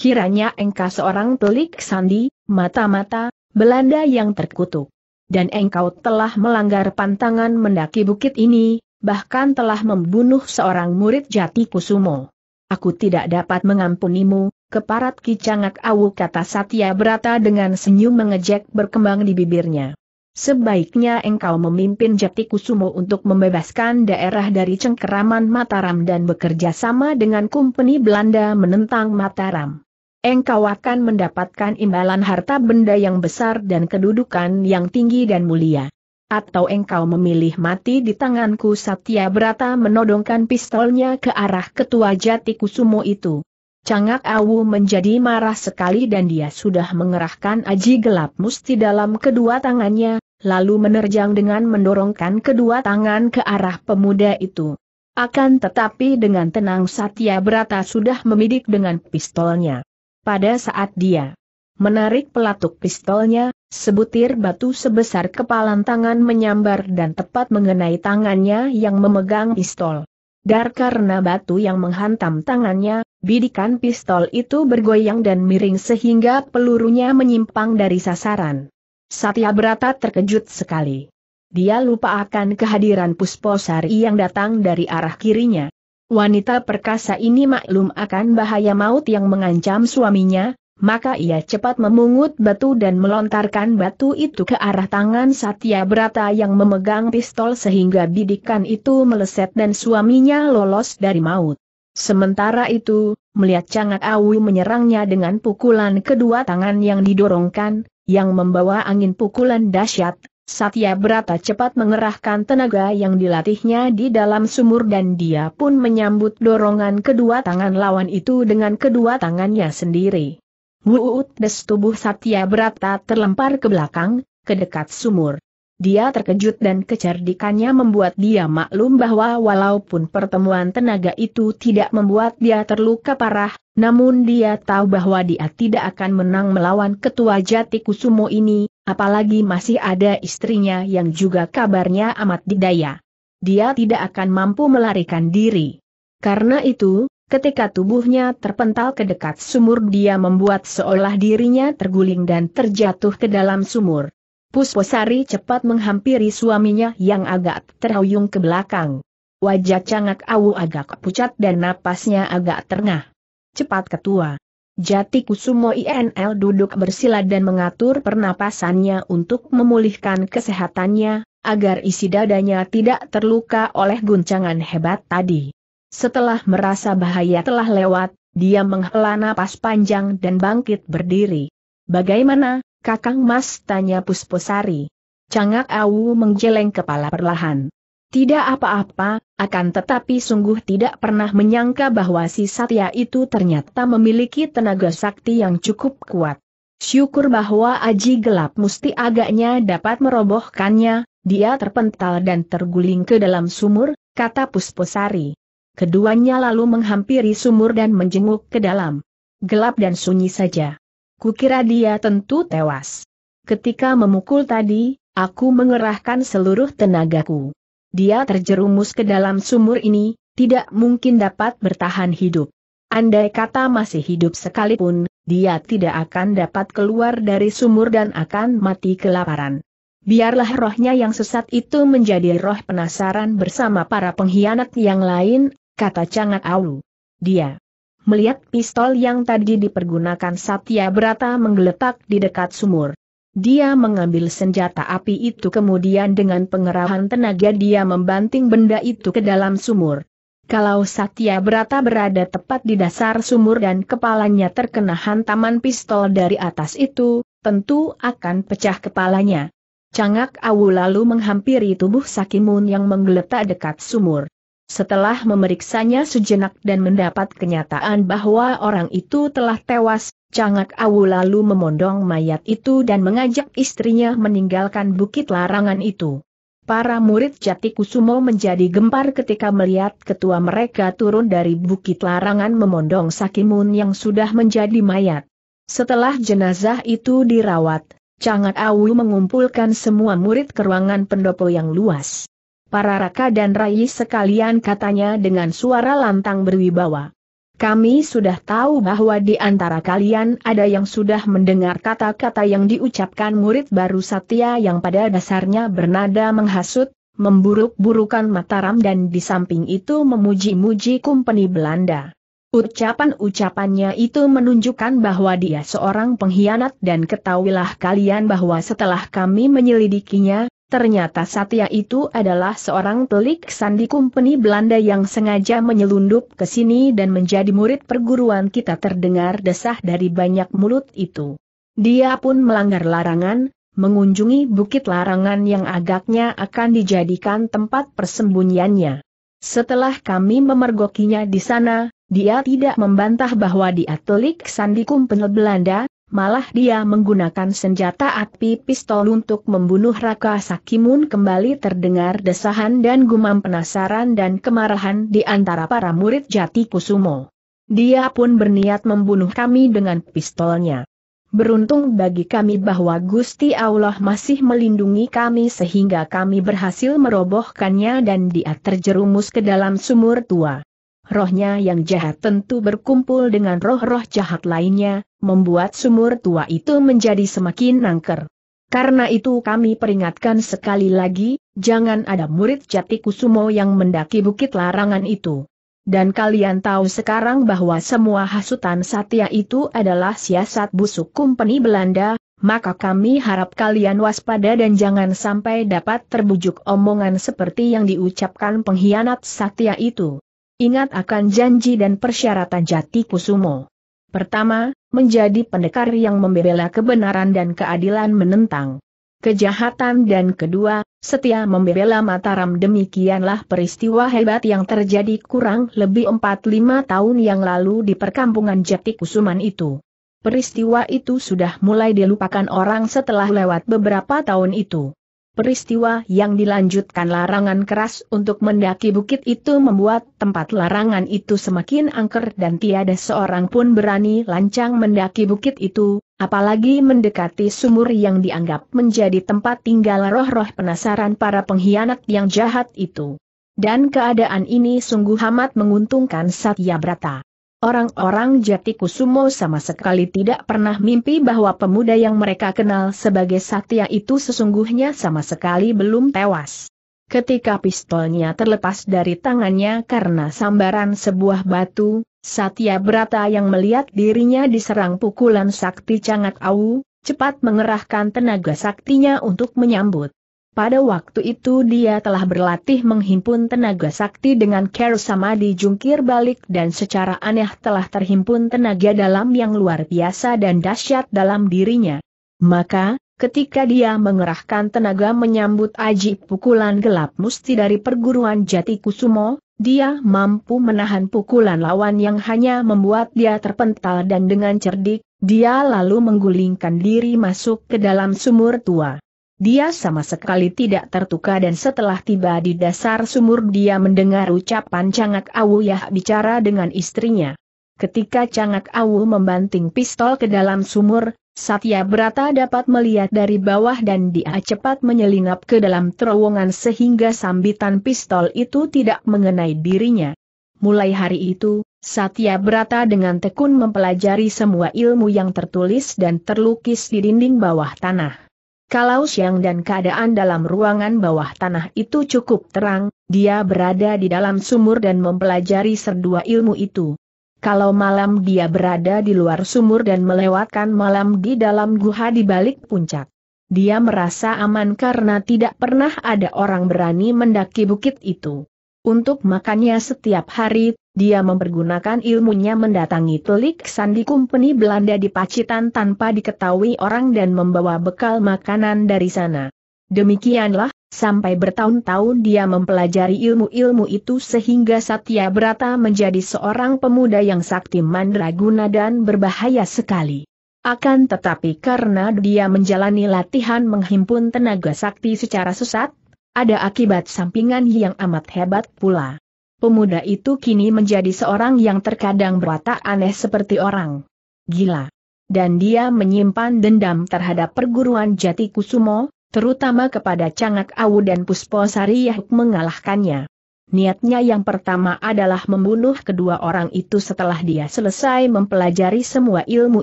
kiranya engkau seorang pelik sandi, mata-mata, Belanda yang terkutuk. Dan engkau telah melanggar pantangan mendaki bukit ini, bahkan telah membunuh seorang murid jati kusumo. Aku tidak dapat mengampunimu, keparat kicangak awu kata Satya Brata dengan senyum mengejek berkembang di bibirnya. Sebaiknya engkau memimpin Jati Kusumo untuk membebaskan daerah dari cengkeraman Mataram dan bekerja sama dengan kumpeni Belanda menentang Mataram engkau akan mendapatkan imbalan harta benda yang besar dan kedudukan yang tinggi dan mulia. Atau engkau memilih mati di tanganku Satya Brata menodongkan pistolnya ke arah ketua jati kusumo itu. Cangak Awu menjadi marah sekali dan dia sudah mengerahkan aji gelap musti dalam kedua tangannya, lalu menerjang dengan mendorongkan kedua tangan ke arah pemuda itu. Akan tetapi dengan tenang Satya Brata sudah memidik dengan pistolnya. Pada saat dia menarik pelatuk pistolnya, sebutir batu sebesar kepalan tangan menyambar dan tepat mengenai tangannya yang memegang pistol. Dar karena batu yang menghantam tangannya, bidikan pistol itu bergoyang dan miring sehingga pelurunya menyimpang dari sasaran. Satya Brata terkejut sekali. Dia lupa akan kehadiran Pusposari yang datang dari arah kirinya. Wanita perkasa ini maklum akan bahaya maut yang mengancam suaminya, maka ia cepat memungut batu dan melontarkan batu itu ke arah tangan Satya Brata yang memegang pistol sehingga bidikan itu meleset dan suaminya lolos dari maut. Sementara itu, melihat Cangak Awi menyerangnya dengan pukulan kedua tangan yang didorongkan, yang membawa angin pukulan dahsyat, Satya Brata cepat mengerahkan tenaga yang dilatihnya di dalam sumur dan dia pun menyambut dorongan kedua tangan lawan itu dengan kedua tangannya sendiri. Wuut des tubuh Satya Brata terlempar ke belakang, ke dekat sumur. Dia terkejut dan kecerdikannya membuat dia maklum bahwa walaupun pertemuan tenaga itu tidak membuat dia terluka parah, namun dia tahu bahwa dia tidak akan menang melawan ketua jati kusumo ini, apalagi masih ada istrinya yang juga kabarnya amat didaya. Dia tidak akan mampu melarikan diri. Karena itu, ketika tubuhnya terpental ke dekat sumur dia membuat seolah dirinya terguling dan terjatuh ke dalam sumur. Pusposari cepat menghampiri suaminya yang agak terhuyung ke belakang. Wajah cangak awu agak pucat dan napasnya agak terengah. Cepat ketua. Jati Kusumo INL duduk bersila dan mengatur pernapasannya untuk memulihkan kesehatannya, agar isi dadanya tidak terluka oleh guncangan hebat tadi. Setelah merasa bahaya telah lewat, dia menghela napas panjang dan bangkit berdiri. Bagaimana, Kakang Mas tanya Pusposari. Cangak Awu menggeleng kepala perlahan. Tidak apa-apa, akan tetapi sungguh tidak pernah menyangka bahwa si Satya itu ternyata memiliki tenaga sakti yang cukup kuat. Syukur bahwa Aji Gelap Musti agaknya dapat merobohkannya, dia terpental dan terguling ke dalam sumur, kata Pusposari. Keduanya lalu menghampiri sumur dan menjenguk ke dalam. Gelap dan sunyi saja. Kukira dia tentu tewas. Ketika memukul tadi, aku mengerahkan seluruh tenagaku. Dia terjerumus ke dalam sumur ini, tidak mungkin dapat bertahan hidup. Andai kata masih hidup sekalipun, dia tidak akan dapat keluar dari sumur dan akan mati kelaparan. Biarlah rohnya yang sesat itu menjadi roh penasaran bersama para pengkhianat yang lain, kata Cangat Au. Dia Melihat pistol yang tadi dipergunakan Satya Berata menggeletak di dekat sumur. Dia mengambil senjata api itu kemudian dengan pengerahan tenaga dia membanting benda itu ke dalam sumur. Kalau Satya Berata berada tepat di dasar sumur dan kepalanya terkena hantaman pistol dari atas itu, tentu akan pecah kepalanya. Cangak Awu lalu menghampiri tubuh Sakimun yang menggeletak dekat sumur. Setelah memeriksanya sejenak dan mendapat kenyataan bahwa orang itu telah tewas, Cangak Awu lalu memondong mayat itu dan mengajak istrinya meninggalkan bukit larangan itu. Para murid Jati Kusumo menjadi gempar ketika melihat ketua mereka turun dari bukit larangan memondong Sakimun yang sudah menjadi mayat. Setelah jenazah itu dirawat, Cangat Awu mengumpulkan semua murid ke ruangan pendopo yang luas para raka dan rai sekalian katanya dengan suara lantang berwibawa. Kami sudah tahu bahwa di antara kalian ada yang sudah mendengar kata-kata yang diucapkan murid baru Satya yang pada dasarnya bernada menghasut, memburuk-burukan Mataram dan di samping itu memuji-muji kumpeni Belanda. Ucapan-ucapannya itu menunjukkan bahwa dia seorang pengkhianat dan ketahuilah kalian bahwa setelah kami menyelidikinya, Ternyata Satya itu adalah seorang pelik sandi company Belanda yang sengaja menyelundup ke sini dan menjadi murid perguruan kita terdengar desah dari banyak mulut itu. Dia pun melanggar larangan, mengunjungi bukit larangan yang agaknya akan dijadikan tempat persembunyiannya. Setelah kami memergokinya di sana, dia tidak membantah bahwa dia telik sandi company Belanda, malah dia menggunakan senjata api pistol untuk membunuh Raka Sakimun kembali terdengar desahan dan gumam penasaran dan kemarahan di antara para murid Jati Kusumo. Dia pun berniat membunuh kami dengan pistolnya. Beruntung bagi kami bahwa Gusti Allah masih melindungi kami sehingga kami berhasil merobohkannya dan dia terjerumus ke dalam sumur tua rohnya yang jahat tentu berkumpul dengan roh-roh jahat lainnya, membuat sumur tua itu menjadi semakin nangker. Karena itu kami peringatkan sekali lagi, jangan ada murid jati kusumo yang mendaki bukit larangan itu. Dan kalian tahu sekarang bahwa semua hasutan satya itu adalah siasat busuk kumpeni Belanda, maka kami harap kalian waspada dan jangan sampai dapat terbujuk omongan seperti yang diucapkan pengkhianat satya itu. Ingat akan janji dan persyaratan jati kusumo. Pertama, menjadi pendekar yang membela kebenaran dan keadilan menentang kejahatan dan kedua, setia membela Mataram demikianlah peristiwa hebat yang terjadi kurang lebih 4-5 tahun yang lalu di perkampungan Jati Kusuman itu. Peristiwa itu sudah mulai dilupakan orang setelah lewat beberapa tahun itu. Peristiwa yang dilanjutkan larangan keras untuk mendaki bukit itu membuat tempat larangan itu semakin angker dan tiada seorang pun berani lancang mendaki bukit itu, apalagi mendekati sumur yang dianggap menjadi tempat tinggal roh-roh penasaran para pengkhianat yang jahat itu. Dan keadaan ini sungguh amat menguntungkan Satya Brata. Orang-orang jati kusumo sama sekali tidak pernah mimpi bahwa pemuda yang mereka kenal sebagai Satya itu sesungguhnya sama sekali belum tewas. Ketika pistolnya terlepas dari tangannya karena sambaran sebuah batu, Satya Brata yang melihat dirinya diserang pukulan sakti Cangat Au, cepat mengerahkan tenaga saktinya untuk menyambut. Pada waktu itu dia telah berlatih menghimpun tenaga sakti dengan care sama dijungkir balik dan secara aneh telah terhimpun tenaga dalam yang luar biasa dan dahsyat dalam dirinya. Maka, ketika dia mengerahkan tenaga menyambut aji pukulan gelap musti dari perguruan jati kusumo, dia mampu menahan pukulan lawan yang hanya membuat dia terpental dan dengan cerdik, dia lalu menggulingkan diri masuk ke dalam sumur tua. Dia sama sekali tidak tertuka dan setelah tiba di dasar sumur dia mendengar ucapan Cangak Awu Awuyah bicara dengan istrinya. Ketika Cangak Awu membanting pistol ke dalam sumur, Satya Brata dapat melihat dari bawah dan dia cepat menyelinap ke dalam terowongan sehingga sambitan pistol itu tidak mengenai dirinya. Mulai hari itu, Satya Brata dengan tekun mempelajari semua ilmu yang tertulis dan terlukis di dinding bawah tanah. Kalau siang dan keadaan dalam ruangan bawah tanah itu cukup terang, dia berada di dalam sumur dan mempelajari serdua ilmu itu. Kalau malam dia berada di luar sumur dan melewatkan malam di dalam guha di balik puncak. Dia merasa aman karena tidak pernah ada orang berani mendaki bukit itu. Untuk makannya setiap hari, dia mempergunakan ilmunya mendatangi telik sandi company Belanda di Pacitan tanpa diketahui orang dan membawa bekal makanan dari sana. Demikianlah, sampai bertahun-tahun dia mempelajari ilmu-ilmu itu sehingga Satya Brata menjadi seorang pemuda yang sakti mandraguna dan berbahaya sekali. Akan tetapi karena dia menjalani latihan menghimpun tenaga sakti secara sesat, ada akibat sampingan yang amat hebat pula. Pemuda itu kini menjadi seorang yang terkadang berwatak aneh seperti orang gila. Dan dia menyimpan dendam terhadap perguruan Jati Kusumo, terutama kepada Cangak Awu dan Pusposari yang mengalahkannya. Niatnya yang pertama adalah membunuh kedua orang itu setelah dia selesai mempelajari semua ilmu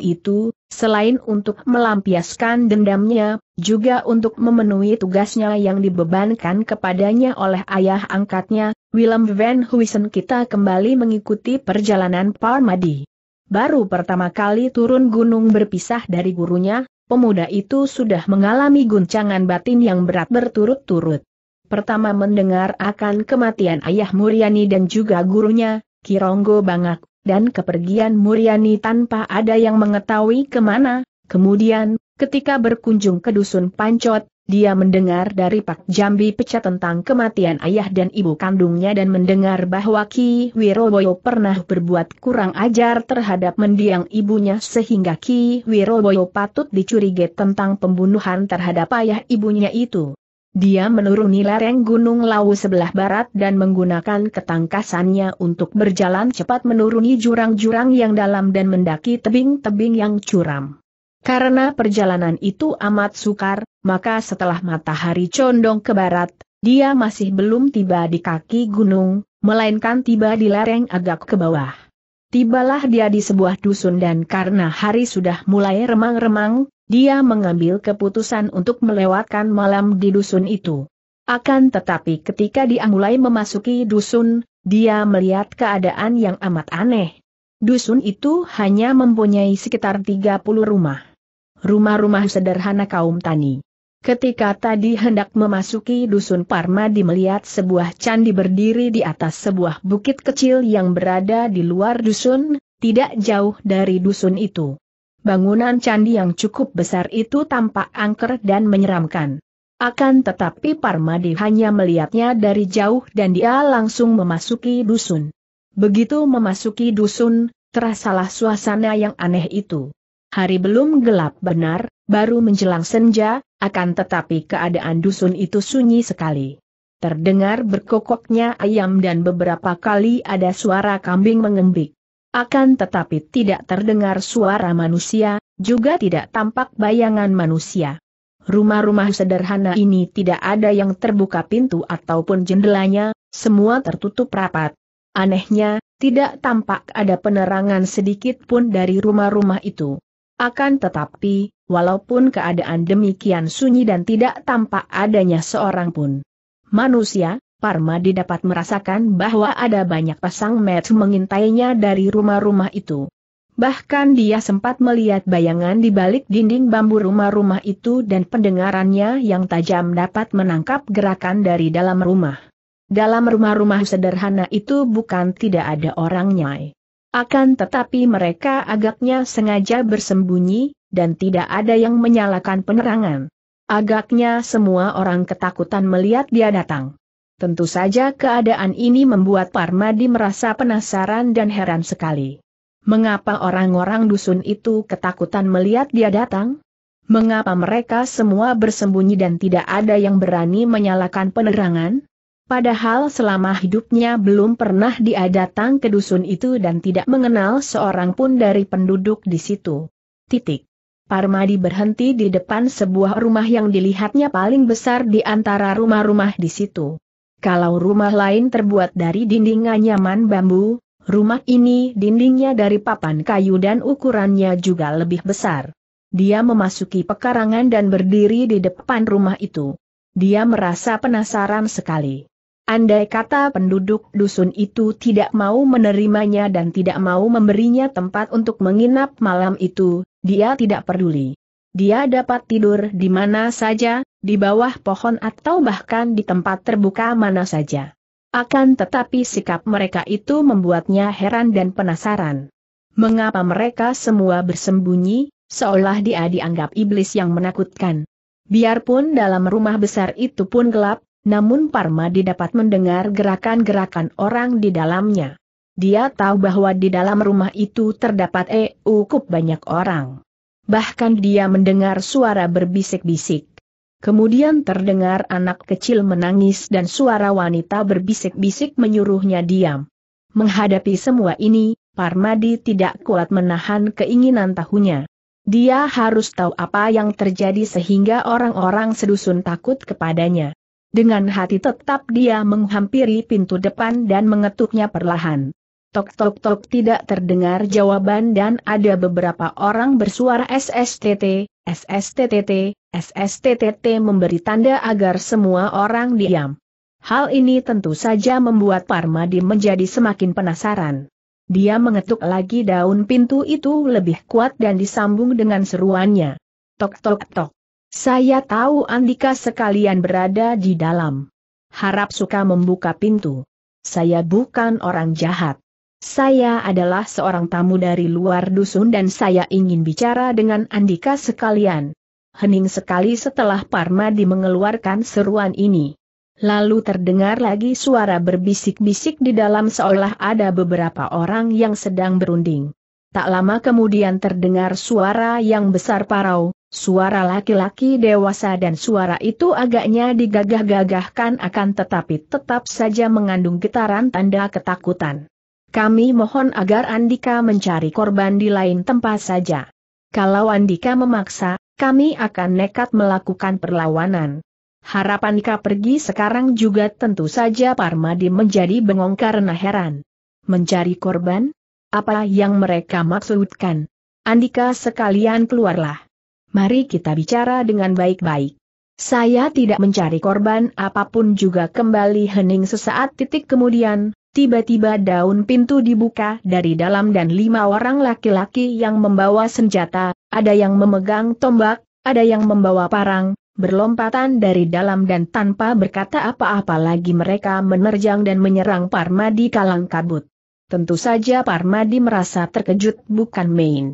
itu, Selain untuk melampiaskan dendamnya, juga untuk memenuhi tugasnya yang dibebankan kepadanya oleh ayah angkatnya, Willem van Huysen kita kembali mengikuti perjalanan Parmadi. Baru pertama kali turun gunung berpisah dari gurunya, pemuda itu sudah mengalami guncangan batin yang berat berturut-turut. Pertama mendengar akan kematian ayah Muriani dan juga gurunya, Kironggo Bangak, dan kepergian Muriani tanpa ada yang mengetahui kemana. Kemudian, ketika berkunjung ke dusun Pancot, dia mendengar dari Pak Jambi pecah tentang kematian ayah dan ibu kandungnya dan mendengar bahwa Ki Wiroboyo pernah berbuat kurang ajar terhadap mendiang ibunya sehingga Ki Wiroboyo patut dicurigai tentang pembunuhan terhadap ayah ibunya itu. Dia menuruni lereng Gunung Lawu sebelah barat dan menggunakan ketangkasannya untuk berjalan cepat menuruni jurang-jurang yang dalam dan mendaki tebing-tebing yang curam. Karena perjalanan itu amat sukar, maka setelah matahari condong ke barat, dia masih belum tiba di kaki gunung, melainkan tiba di lereng agak ke bawah. Tibalah dia di sebuah dusun dan karena hari sudah mulai remang-remang, dia mengambil keputusan untuk melewatkan malam di dusun itu. Akan tetapi ketika dia mulai memasuki dusun, dia melihat keadaan yang amat aneh. Dusun itu hanya mempunyai sekitar 30 rumah. Rumah-rumah sederhana kaum tani. Ketika tadi hendak memasuki dusun Parmadi melihat sebuah candi berdiri di atas sebuah bukit kecil yang berada di luar dusun, tidak jauh dari dusun itu. Bangunan candi yang cukup besar itu tampak angker dan menyeramkan. Akan tetapi Parmadi hanya melihatnya dari jauh dan dia langsung memasuki dusun. Begitu memasuki dusun, terasalah suasana yang aneh itu. Hari belum gelap benar, baru menjelang senja, akan tetapi keadaan dusun itu sunyi sekali. Terdengar berkokoknya ayam dan beberapa kali ada suara kambing mengembik. Akan tetapi tidak terdengar suara manusia, juga tidak tampak bayangan manusia. Rumah-rumah sederhana ini tidak ada yang terbuka pintu ataupun jendelanya, semua tertutup rapat. Anehnya, tidak tampak ada penerangan sedikit pun dari rumah-rumah itu. Akan tetapi, walaupun keadaan demikian sunyi dan tidak tampak adanya seorang pun manusia, Parmadi dapat merasakan bahwa ada banyak pasang mata mengintainya dari rumah-rumah itu. Bahkan dia sempat melihat bayangan di balik dinding bambu rumah-rumah itu dan pendengarannya yang tajam dapat menangkap gerakan dari dalam rumah. Dalam rumah-rumah sederhana itu bukan tidak ada orangnya. Akan tetapi mereka agaknya sengaja bersembunyi, dan tidak ada yang menyalakan penerangan. Agaknya semua orang ketakutan melihat dia datang. Tentu saja keadaan ini membuat Parmadi merasa penasaran dan heran sekali. Mengapa orang-orang dusun itu ketakutan melihat dia datang? Mengapa mereka semua bersembunyi dan tidak ada yang berani menyalakan penerangan? Padahal selama hidupnya belum pernah dia datang ke dusun itu dan tidak mengenal seorang pun dari penduduk di situ. Titik. Parmadi berhenti di depan sebuah rumah yang dilihatnya paling besar di antara rumah-rumah di situ. Kalau rumah lain terbuat dari dinding anyaman bambu, rumah ini dindingnya dari papan kayu dan ukurannya juga lebih besar. Dia memasuki pekarangan dan berdiri di depan rumah itu. Dia merasa penasaran sekali. Andai kata penduduk dusun itu tidak mau menerimanya dan tidak mau memberinya tempat untuk menginap malam itu, dia tidak peduli. Dia dapat tidur di mana saja, di bawah pohon atau bahkan di tempat terbuka mana saja. Akan tetapi sikap mereka itu membuatnya heran dan penasaran. Mengapa mereka semua bersembunyi, seolah dia dianggap iblis yang menakutkan. Biarpun dalam rumah besar itu pun gelap, namun Parma didapat mendengar gerakan-gerakan orang di dalamnya. Dia tahu bahwa di dalam rumah itu terdapat eukup eh, banyak orang. Bahkan dia mendengar suara berbisik-bisik. Kemudian terdengar anak kecil menangis dan suara wanita berbisik-bisik menyuruhnya diam. Menghadapi semua ini, Parmadi tidak kuat menahan keinginan tahunya. Dia harus tahu apa yang terjadi sehingga orang-orang sedusun takut kepadanya. Dengan hati tetap dia menghampiri pintu depan dan mengetuknya perlahan. Tok-tok-tok tidak terdengar jawaban dan ada beberapa orang bersuara SSTT, SSTTT, SSTTT memberi tanda agar semua orang diam. Hal ini tentu saja membuat Parmadi menjadi semakin penasaran. Dia mengetuk lagi daun pintu itu lebih kuat dan disambung dengan seruannya. Tok-tok-tok. Saya tahu Andika sekalian berada di dalam. Harap suka membuka pintu. Saya bukan orang jahat. Saya adalah seorang tamu dari luar dusun dan saya ingin bicara dengan Andika sekalian. Hening sekali setelah Parmadi mengeluarkan seruan ini. Lalu terdengar lagi suara berbisik-bisik di dalam seolah ada beberapa orang yang sedang berunding. Tak lama kemudian terdengar suara yang besar parau, suara laki-laki dewasa dan suara itu agaknya digagah-gagahkan akan tetapi tetap saja mengandung getaran tanda ketakutan. Kami mohon agar Andika mencari korban di lain tempat saja. Kalau Andika memaksa, kami akan nekat melakukan perlawanan. Harapan Andika pergi sekarang juga tentu saja Parmadi menjadi bengong karena heran. Mencari korban? Apa yang mereka maksudkan? Andika sekalian keluarlah. Mari kita bicara dengan baik-baik. Saya tidak mencari korban apapun juga kembali hening sesaat titik kemudian, Tiba-tiba daun pintu dibuka dari dalam dan lima orang laki-laki yang membawa senjata, ada yang memegang tombak, ada yang membawa parang, berlompatan dari dalam dan tanpa berkata apa-apa lagi mereka menerjang dan menyerang Parmadi kalang kabut. Tentu saja Parmadi merasa terkejut bukan main.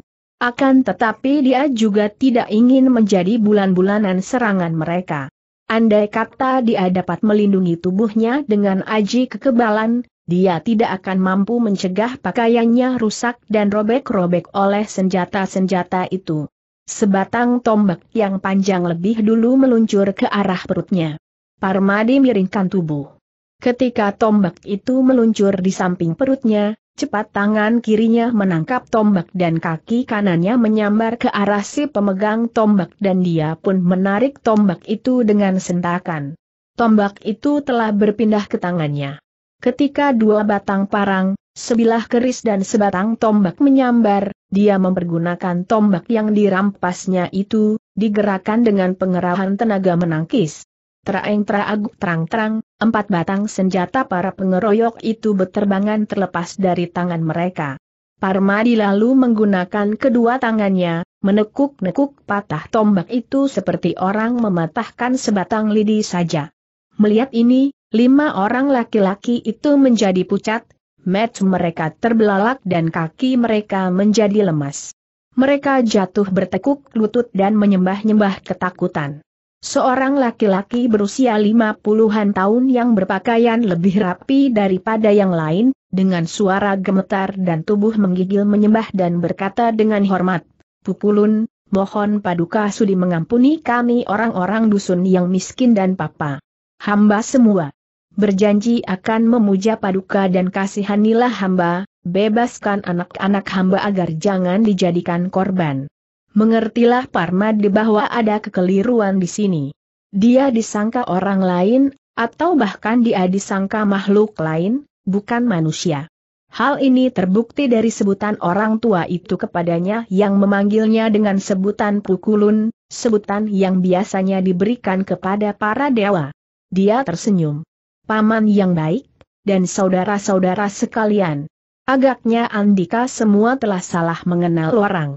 Akan tetapi dia juga tidak ingin menjadi bulan-bulanan serangan mereka. Andai kata dia dapat melindungi tubuhnya dengan aji kekebalan, dia tidak akan mampu mencegah pakaiannya rusak dan robek-robek oleh senjata-senjata itu. Sebatang tombak yang panjang lebih dulu meluncur ke arah perutnya. Parmadi miringkan tubuh. Ketika tombak itu meluncur di samping perutnya, cepat tangan kirinya menangkap tombak dan kaki kanannya menyambar ke arah si pemegang tombak dan dia pun menarik tombak itu dengan sentakan. Tombak itu telah berpindah ke tangannya. Ketika dua batang parang, sebilah keris dan sebatang tombak menyambar, dia mempergunakan tombak yang dirampasnya itu, digerakkan dengan pengerahan tenaga menangkis. traeng teraguk terang-terang, empat batang senjata para pengeroyok itu berterbangan terlepas dari tangan mereka. Parmadi lalu menggunakan kedua tangannya, menekuk-nekuk patah tombak itu seperti orang mematahkan sebatang lidi saja. Melihat ini, Lima orang laki-laki itu menjadi pucat, match mereka terbelalak dan kaki mereka menjadi lemas. Mereka jatuh bertekuk lutut dan menyembah-nyembah ketakutan. Seorang laki-laki berusia lima puluhan tahun yang berpakaian lebih rapi daripada yang lain, dengan suara gemetar dan tubuh menggigil menyembah dan berkata dengan hormat, "Pupulun, mohon paduka sudi mengampuni kami orang-orang dusun yang miskin dan papa. Hamba semua berjanji akan memuja paduka dan kasihanilah hamba, bebaskan anak-anak hamba agar jangan dijadikan korban. Mengertilah Parmadi bahwa ada kekeliruan di sini. Dia disangka orang lain, atau bahkan dia disangka makhluk lain, bukan manusia. Hal ini terbukti dari sebutan orang tua itu kepadanya yang memanggilnya dengan sebutan pukulun, sebutan yang biasanya diberikan kepada para dewa. Dia tersenyum paman yang baik, dan saudara-saudara sekalian. Agaknya Andika semua telah salah mengenal orang.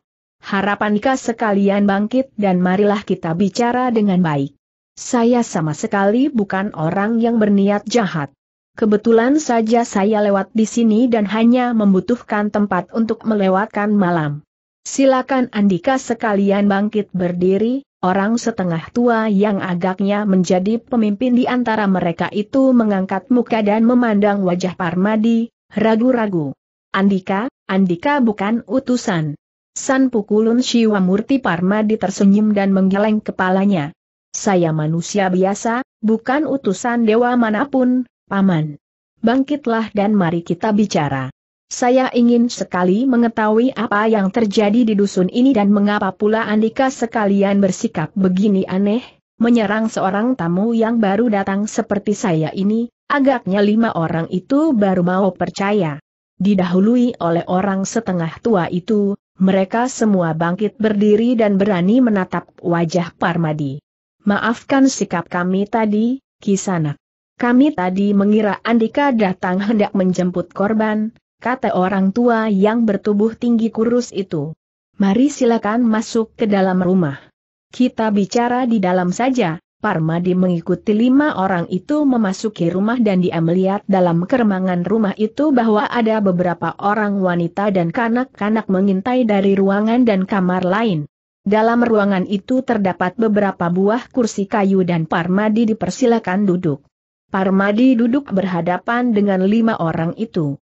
Harapan Andika sekalian bangkit dan marilah kita bicara dengan baik. Saya sama sekali bukan orang yang berniat jahat. Kebetulan saja saya lewat di sini dan hanya membutuhkan tempat untuk melewatkan malam. Silakan Andika sekalian bangkit berdiri, Orang setengah tua yang agaknya menjadi pemimpin di antara mereka itu mengangkat muka dan memandang wajah Parmadi, ragu-ragu. Andika, Andika bukan utusan. San Pukulun Siwamurti Parmadi tersenyum dan menggeleng kepalanya. Saya manusia biasa, bukan utusan dewa manapun, Paman. Bangkitlah dan mari kita bicara. Saya ingin sekali mengetahui apa yang terjadi di dusun ini dan mengapa pula Andika sekalian bersikap begini aneh, menyerang seorang tamu yang baru datang seperti saya ini, agaknya lima orang itu baru mau percaya. Didahului oleh orang setengah tua itu, mereka semua bangkit berdiri dan berani menatap wajah Parmadi. Maafkan sikap kami tadi, Kisanak. Kami tadi mengira Andika datang hendak menjemput korban, kata orang tua yang bertubuh tinggi kurus itu. Mari silakan masuk ke dalam rumah. Kita bicara di dalam saja, Parmadi mengikuti lima orang itu memasuki rumah dan dia melihat dalam keremangan rumah itu bahwa ada beberapa orang wanita dan kanak-kanak mengintai dari ruangan dan kamar lain. Dalam ruangan itu terdapat beberapa buah kursi kayu dan Parmadi dipersilakan duduk. Parmadi duduk berhadapan dengan lima orang itu.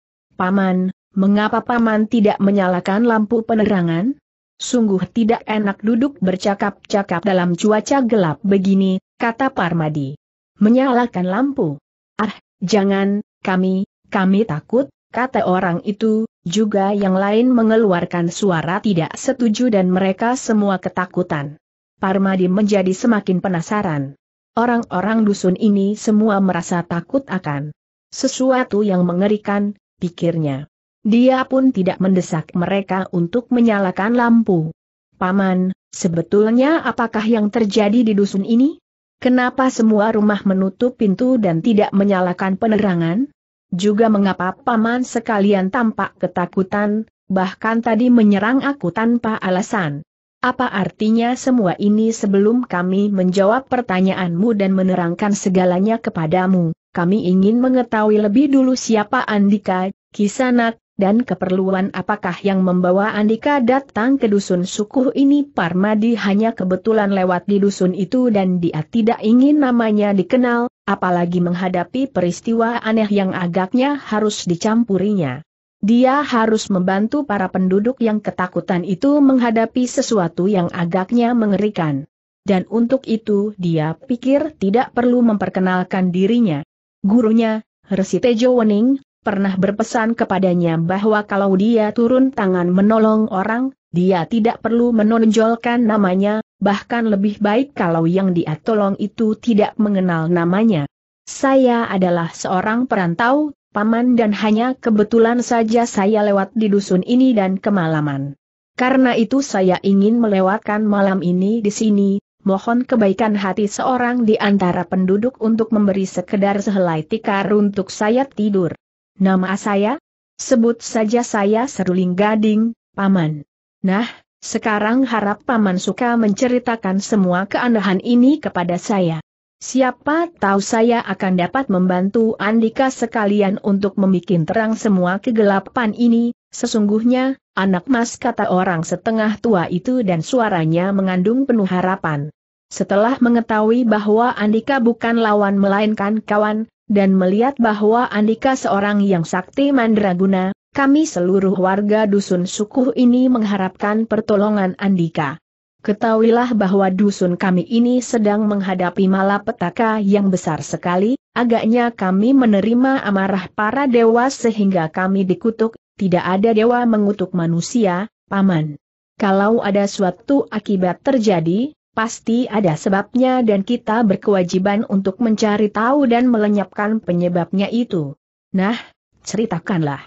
Paman, mengapa Paman tidak menyalakan lampu penerangan? Sungguh tidak enak duduk bercakap-cakap dalam cuaca gelap begini, kata Parmadi. Menyalakan lampu. Ah, jangan, kami, kami takut, kata orang itu, juga yang lain mengeluarkan suara tidak setuju dan mereka semua ketakutan. Parmadi menjadi semakin penasaran. Orang-orang dusun ini semua merasa takut akan sesuatu yang mengerikan, pikirnya. Dia pun tidak mendesak mereka untuk menyalakan lampu. Paman, sebetulnya apakah yang terjadi di dusun ini? Kenapa semua rumah menutup pintu dan tidak menyalakan penerangan? Juga mengapa paman sekalian tampak ketakutan, bahkan tadi menyerang aku tanpa alasan? Apa artinya semua ini sebelum kami menjawab pertanyaanmu dan menerangkan segalanya kepadamu? kami ingin mengetahui lebih dulu siapa Andika, Kisanak, dan keperluan apakah yang membawa Andika datang ke dusun sukuh ini Parmadi hanya kebetulan lewat di dusun itu dan dia tidak ingin namanya dikenal, apalagi menghadapi peristiwa aneh yang agaknya harus dicampurinya. Dia harus membantu para penduduk yang ketakutan itu menghadapi sesuatu yang agaknya mengerikan. Dan untuk itu dia pikir tidak perlu memperkenalkan dirinya. Gurunya, Resi Tejo Wening, pernah berpesan kepadanya bahwa kalau dia turun tangan menolong orang, dia tidak perlu menonjolkan namanya, bahkan lebih baik kalau yang dia tolong itu tidak mengenal namanya. Saya adalah seorang perantau, paman dan hanya kebetulan saja saya lewat di dusun ini dan kemalaman. Karena itu saya ingin melewatkan malam ini di sini, mohon kebaikan hati seorang di antara penduduk untuk memberi sekedar sehelai tikar untuk saya tidur. Nama saya? Sebut saja saya Seruling Gading, Paman. Nah, sekarang harap Paman suka menceritakan semua keanehan ini kepada saya. Siapa tahu saya akan dapat membantu Andika sekalian untuk membuat terang semua kegelapan ini, Sesungguhnya, anak mas kata orang setengah tua itu dan suaranya mengandung penuh harapan. Setelah mengetahui bahwa Andika bukan lawan melainkan kawan, dan melihat bahwa Andika seorang yang sakti mandraguna, kami seluruh warga dusun sukuh ini mengharapkan pertolongan Andika. Ketahuilah bahwa dusun kami ini sedang menghadapi malapetaka yang besar sekali, agaknya kami menerima amarah para dewa sehingga kami dikutuk, tidak ada dewa mengutuk manusia, Paman. Kalau ada suatu akibat terjadi, pasti ada sebabnya dan kita berkewajiban untuk mencari tahu dan melenyapkan penyebabnya itu. Nah, ceritakanlah.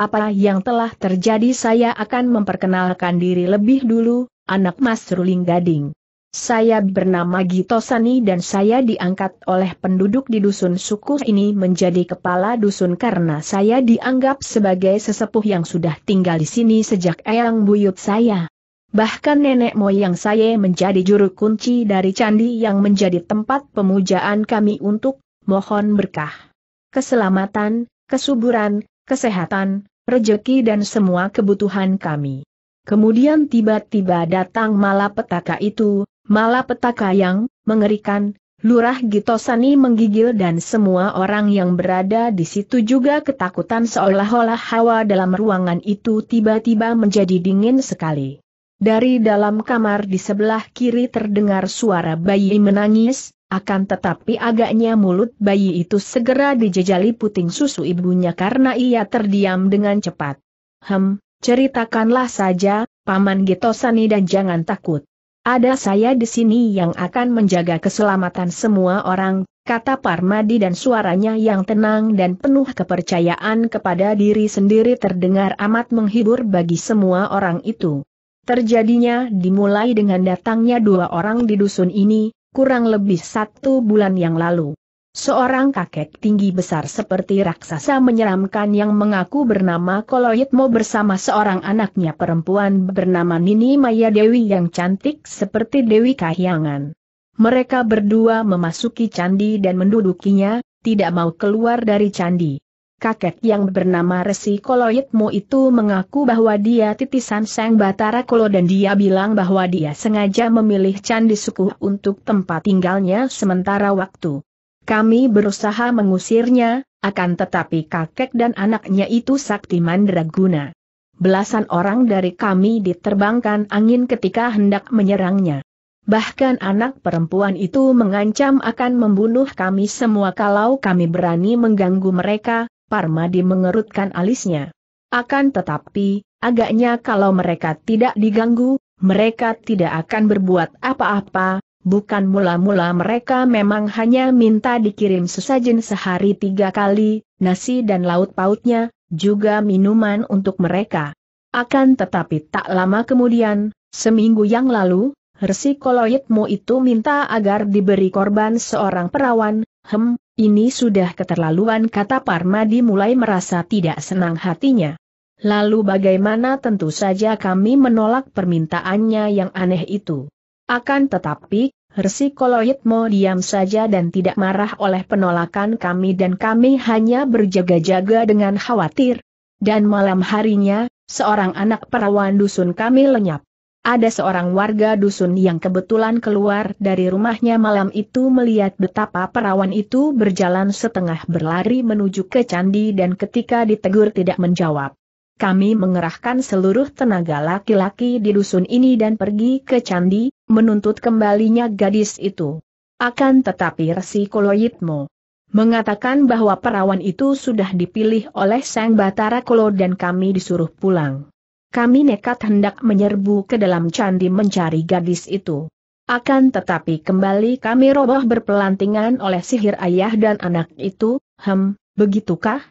Apa yang telah terjadi saya akan memperkenalkan diri lebih dulu, anak Mas Ruling Gading. Saya bernama Gitosani dan saya diangkat oleh penduduk di dusun suku ini menjadi kepala dusun karena saya dianggap sebagai sesepuh yang sudah tinggal di sini sejak eyang buyut saya. Bahkan nenek moyang saya menjadi juru kunci dari candi yang menjadi tempat pemujaan kami untuk mohon berkah. Keselamatan, kesuburan, kesehatan, rejeki dan semua kebutuhan kami. Kemudian tiba-tiba datang malapetaka itu, Malah petaka yang mengerikan, Lurah Gitosani menggigil dan semua orang yang berada di situ juga ketakutan seolah-olah hawa dalam ruangan itu tiba-tiba menjadi dingin sekali. Dari dalam kamar di sebelah kiri terdengar suara bayi menangis, akan tetapi agaknya mulut bayi itu segera dijejali puting susu ibunya karena ia terdiam dengan cepat. Hem, ceritakanlah saja, Paman Gitosani dan jangan takut. Ada saya di sini yang akan menjaga keselamatan semua orang, kata Parmadi dan suaranya yang tenang dan penuh kepercayaan kepada diri sendiri terdengar amat menghibur bagi semua orang itu. Terjadinya dimulai dengan datangnya dua orang di dusun ini, kurang lebih satu bulan yang lalu. Seorang kakek tinggi besar seperti raksasa menyeramkan yang mengaku bernama Koloyitmo bersama seorang anaknya perempuan bernama Nini Maya Dewi yang cantik seperti Dewi Kahyangan. Mereka berdua memasuki candi dan mendudukinya, tidak mau keluar dari candi. Kakek yang bernama Resi Koloyitmo itu mengaku bahwa dia titisan Sang Batara Kolo dan dia bilang bahwa dia sengaja memilih candi suku untuk tempat tinggalnya sementara waktu. Kami berusaha mengusirnya, akan tetapi kakek dan anaknya itu sakti mandraguna. Belasan orang dari kami diterbangkan angin ketika hendak menyerangnya. Bahkan anak perempuan itu mengancam akan membunuh kami semua kalau kami berani mengganggu mereka, Parmadi mengerutkan alisnya. Akan tetapi, agaknya kalau mereka tidak diganggu, mereka tidak akan berbuat apa-apa, Bukan mula-mula mereka memang hanya minta dikirim sesajen sehari tiga kali, nasi dan laut pautnya, juga minuman untuk mereka. Akan tetapi tak lama kemudian, seminggu yang lalu, Resi Koloyetmu itu minta agar diberi korban seorang perawan, hem, ini sudah keterlaluan kata Parmadi mulai merasa tidak senang hatinya. Lalu bagaimana tentu saja kami menolak permintaannya yang aneh itu. Akan tetapi, Resi mau diam saja dan tidak marah oleh penolakan kami dan kami hanya berjaga-jaga dengan khawatir. Dan malam harinya, seorang anak perawan dusun kami lenyap. Ada seorang warga dusun yang kebetulan keluar dari rumahnya malam itu melihat betapa perawan itu berjalan setengah berlari menuju ke candi dan ketika ditegur tidak menjawab kami mengerahkan seluruh tenaga laki-laki di dusun ini dan pergi ke candi, menuntut kembalinya gadis itu. Akan tetapi resiko Koloyitmo, mengatakan bahwa perawan itu sudah dipilih oleh Sang Batara Kolo dan kami disuruh pulang. Kami nekat hendak menyerbu ke dalam candi mencari gadis itu. Akan tetapi kembali kami roboh berpelantingan oleh sihir ayah dan anak itu, hem, begitukah?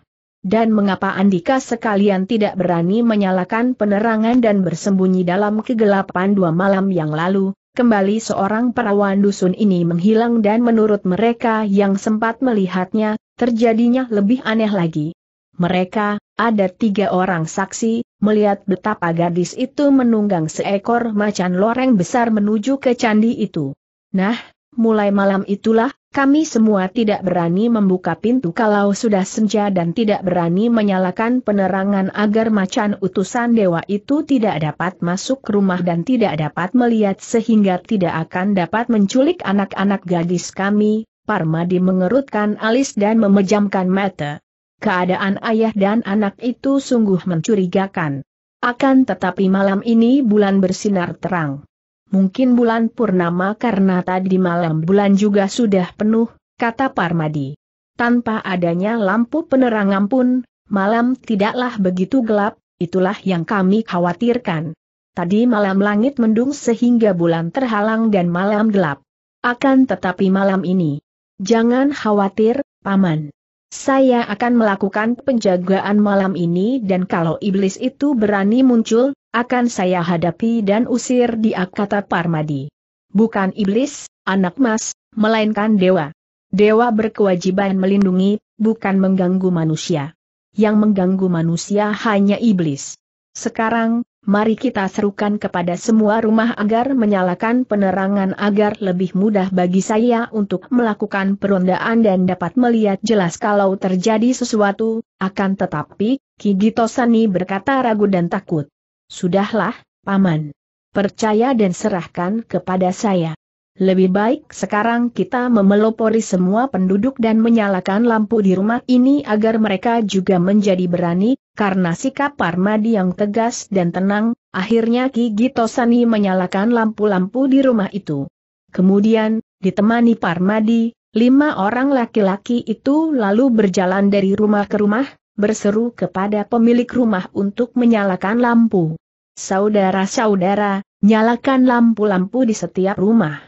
Dan mengapa Andika sekalian tidak berani menyalakan penerangan dan bersembunyi dalam kegelapan dua malam yang lalu, kembali seorang perawan dusun ini menghilang dan menurut mereka yang sempat melihatnya, terjadinya lebih aneh lagi. Mereka, ada tiga orang saksi, melihat betapa gadis itu menunggang seekor macan loreng besar menuju ke candi itu. Nah, mulai malam itulah, kami semua tidak berani membuka pintu kalau sudah senja dan tidak berani menyalakan penerangan agar macan utusan dewa itu tidak dapat masuk rumah dan tidak dapat melihat sehingga tidak akan dapat menculik anak-anak gadis kami. Parmadi mengerutkan alis dan memejamkan mata. Keadaan ayah dan anak itu sungguh mencurigakan. Akan tetapi malam ini bulan bersinar terang mungkin bulan purnama karena tadi malam bulan juga sudah penuh, kata Parmadi. Tanpa adanya lampu penerangan pun, malam tidaklah begitu gelap, itulah yang kami khawatirkan. Tadi malam langit mendung sehingga bulan terhalang dan malam gelap. Akan tetapi malam ini. Jangan khawatir, Paman. Saya akan melakukan penjagaan malam ini dan kalau iblis itu berani muncul, akan saya hadapi dan usir dia kata Parmadi. Bukan iblis, anak mas, melainkan dewa. Dewa berkewajiban melindungi, bukan mengganggu manusia. Yang mengganggu manusia hanya iblis. Sekarang, mari kita serukan kepada semua rumah agar menyalakan penerangan agar lebih mudah bagi saya untuk melakukan perondaan dan dapat melihat jelas kalau terjadi sesuatu, akan tetapi, Kigitosani berkata ragu dan takut. Sudahlah, Paman. Percaya dan serahkan kepada saya. Lebih baik sekarang kita memelopori semua penduduk dan menyalakan lampu di rumah ini agar mereka juga menjadi berani, karena sikap Parmadi yang tegas dan tenang, akhirnya Ki Gitosani menyalakan lampu-lampu di rumah itu. Kemudian, ditemani Parmadi, lima orang laki-laki itu lalu berjalan dari rumah ke rumah, berseru kepada pemilik rumah untuk menyalakan lampu. Saudara-saudara, nyalakan lampu-lampu di setiap rumah.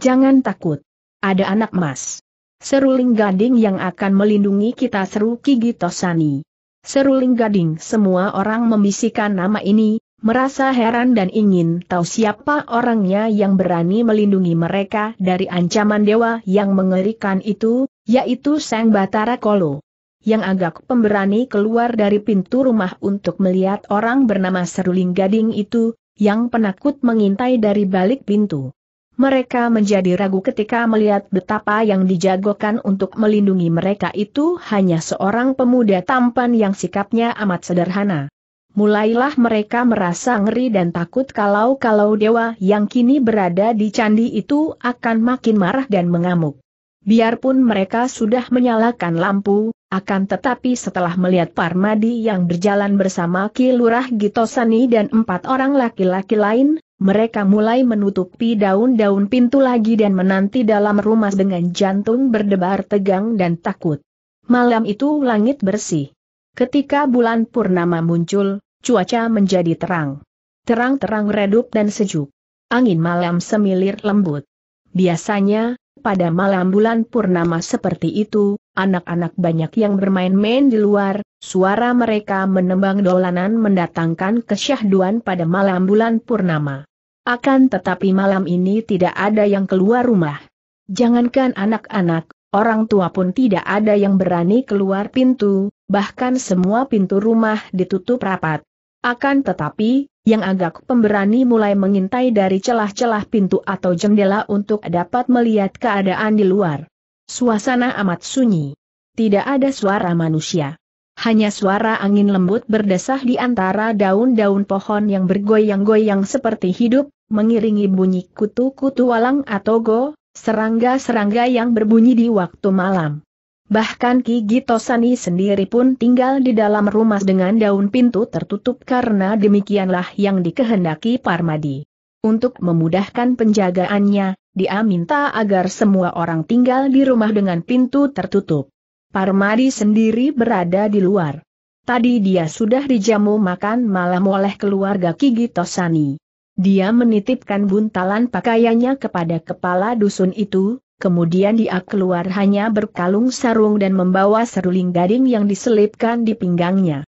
Jangan takut. Ada anak mas. Seruling gading yang akan melindungi kita seru Kigi Tosani. Seruling gading semua orang membisikkan nama ini, merasa heran dan ingin tahu siapa orangnya yang berani melindungi mereka dari ancaman dewa yang mengerikan itu, yaitu Sang Batara Kolo yang agak pemberani keluar dari pintu rumah untuk melihat orang bernama Seruling Gading itu, yang penakut mengintai dari balik pintu. Mereka menjadi ragu ketika melihat betapa yang dijagokan untuk melindungi mereka itu hanya seorang pemuda tampan yang sikapnya amat sederhana. Mulailah mereka merasa ngeri dan takut kalau-kalau dewa yang kini berada di candi itu akan makin marah dan mengamuk. Biarpun mereka sudah menyalakan lampu, akan tetapi setelah melihat Parmadi yang berjalan bersama Ki Lurah Gitosani dan empat orang laki-laki lain, mereka mulai menutupi daun-daun pintu lagi dan menanti dalam rumah dengan jantung berdebar tegang dan takut. Malam itu langit bersih. Ketika bulan purnama muncul, cuaca menjadi terang. Terang-terang redup dan sejuk. Angin malam semilir lembut. Biasanya, pada malam bulan purnama seperti itu, anak-anak banyak yang bermain-main di luar, suara mereka menembang dolanan mendatangkan kesyahduan pada malam bulan purnama. Akan tetapi malam ini tidak ada yang keluar rumah. Jangankan anak-anak, orang tua pun tidak ada yang berani keluar pintu, bahkan semua pintu rumah ditutup rapat. Akan tetapi, yang agak pemberani mulai mengintai dari celah-celah pintu atau jendela untuk dapat melihat keadaan di luar. Suasana amat sunyi. Tidak ada suara manusia. Hanya suara angin lembut berdesah di antara daun-daun pohon yang bergoyang-goyang seperti hidup, mengiringi bunyi kutu-kutu walang atau go, serangga-serangga yang berbunyi di waktu malam. Bahkan Ki Sani sendiri pun tinggal di dalam rumah dengan daun pintu tertutup karena demikianlah yang dikehendaki Parmadi. Untuk memudahkan penjagaannya, dia minta agar semua orang tinggal di rumah dengan pintu tertutup. Parmadi sendiri berada di luar. Tadi dia sudah dijamu makan malam oleh keluarga Ki Sani. Dia menitipkan buntalan pakaiannya kepada kepala dusun itu, kemudian dia keluar hanya berkalung sarung dan membawa seruling gading yang diselipkan di pinggangnya.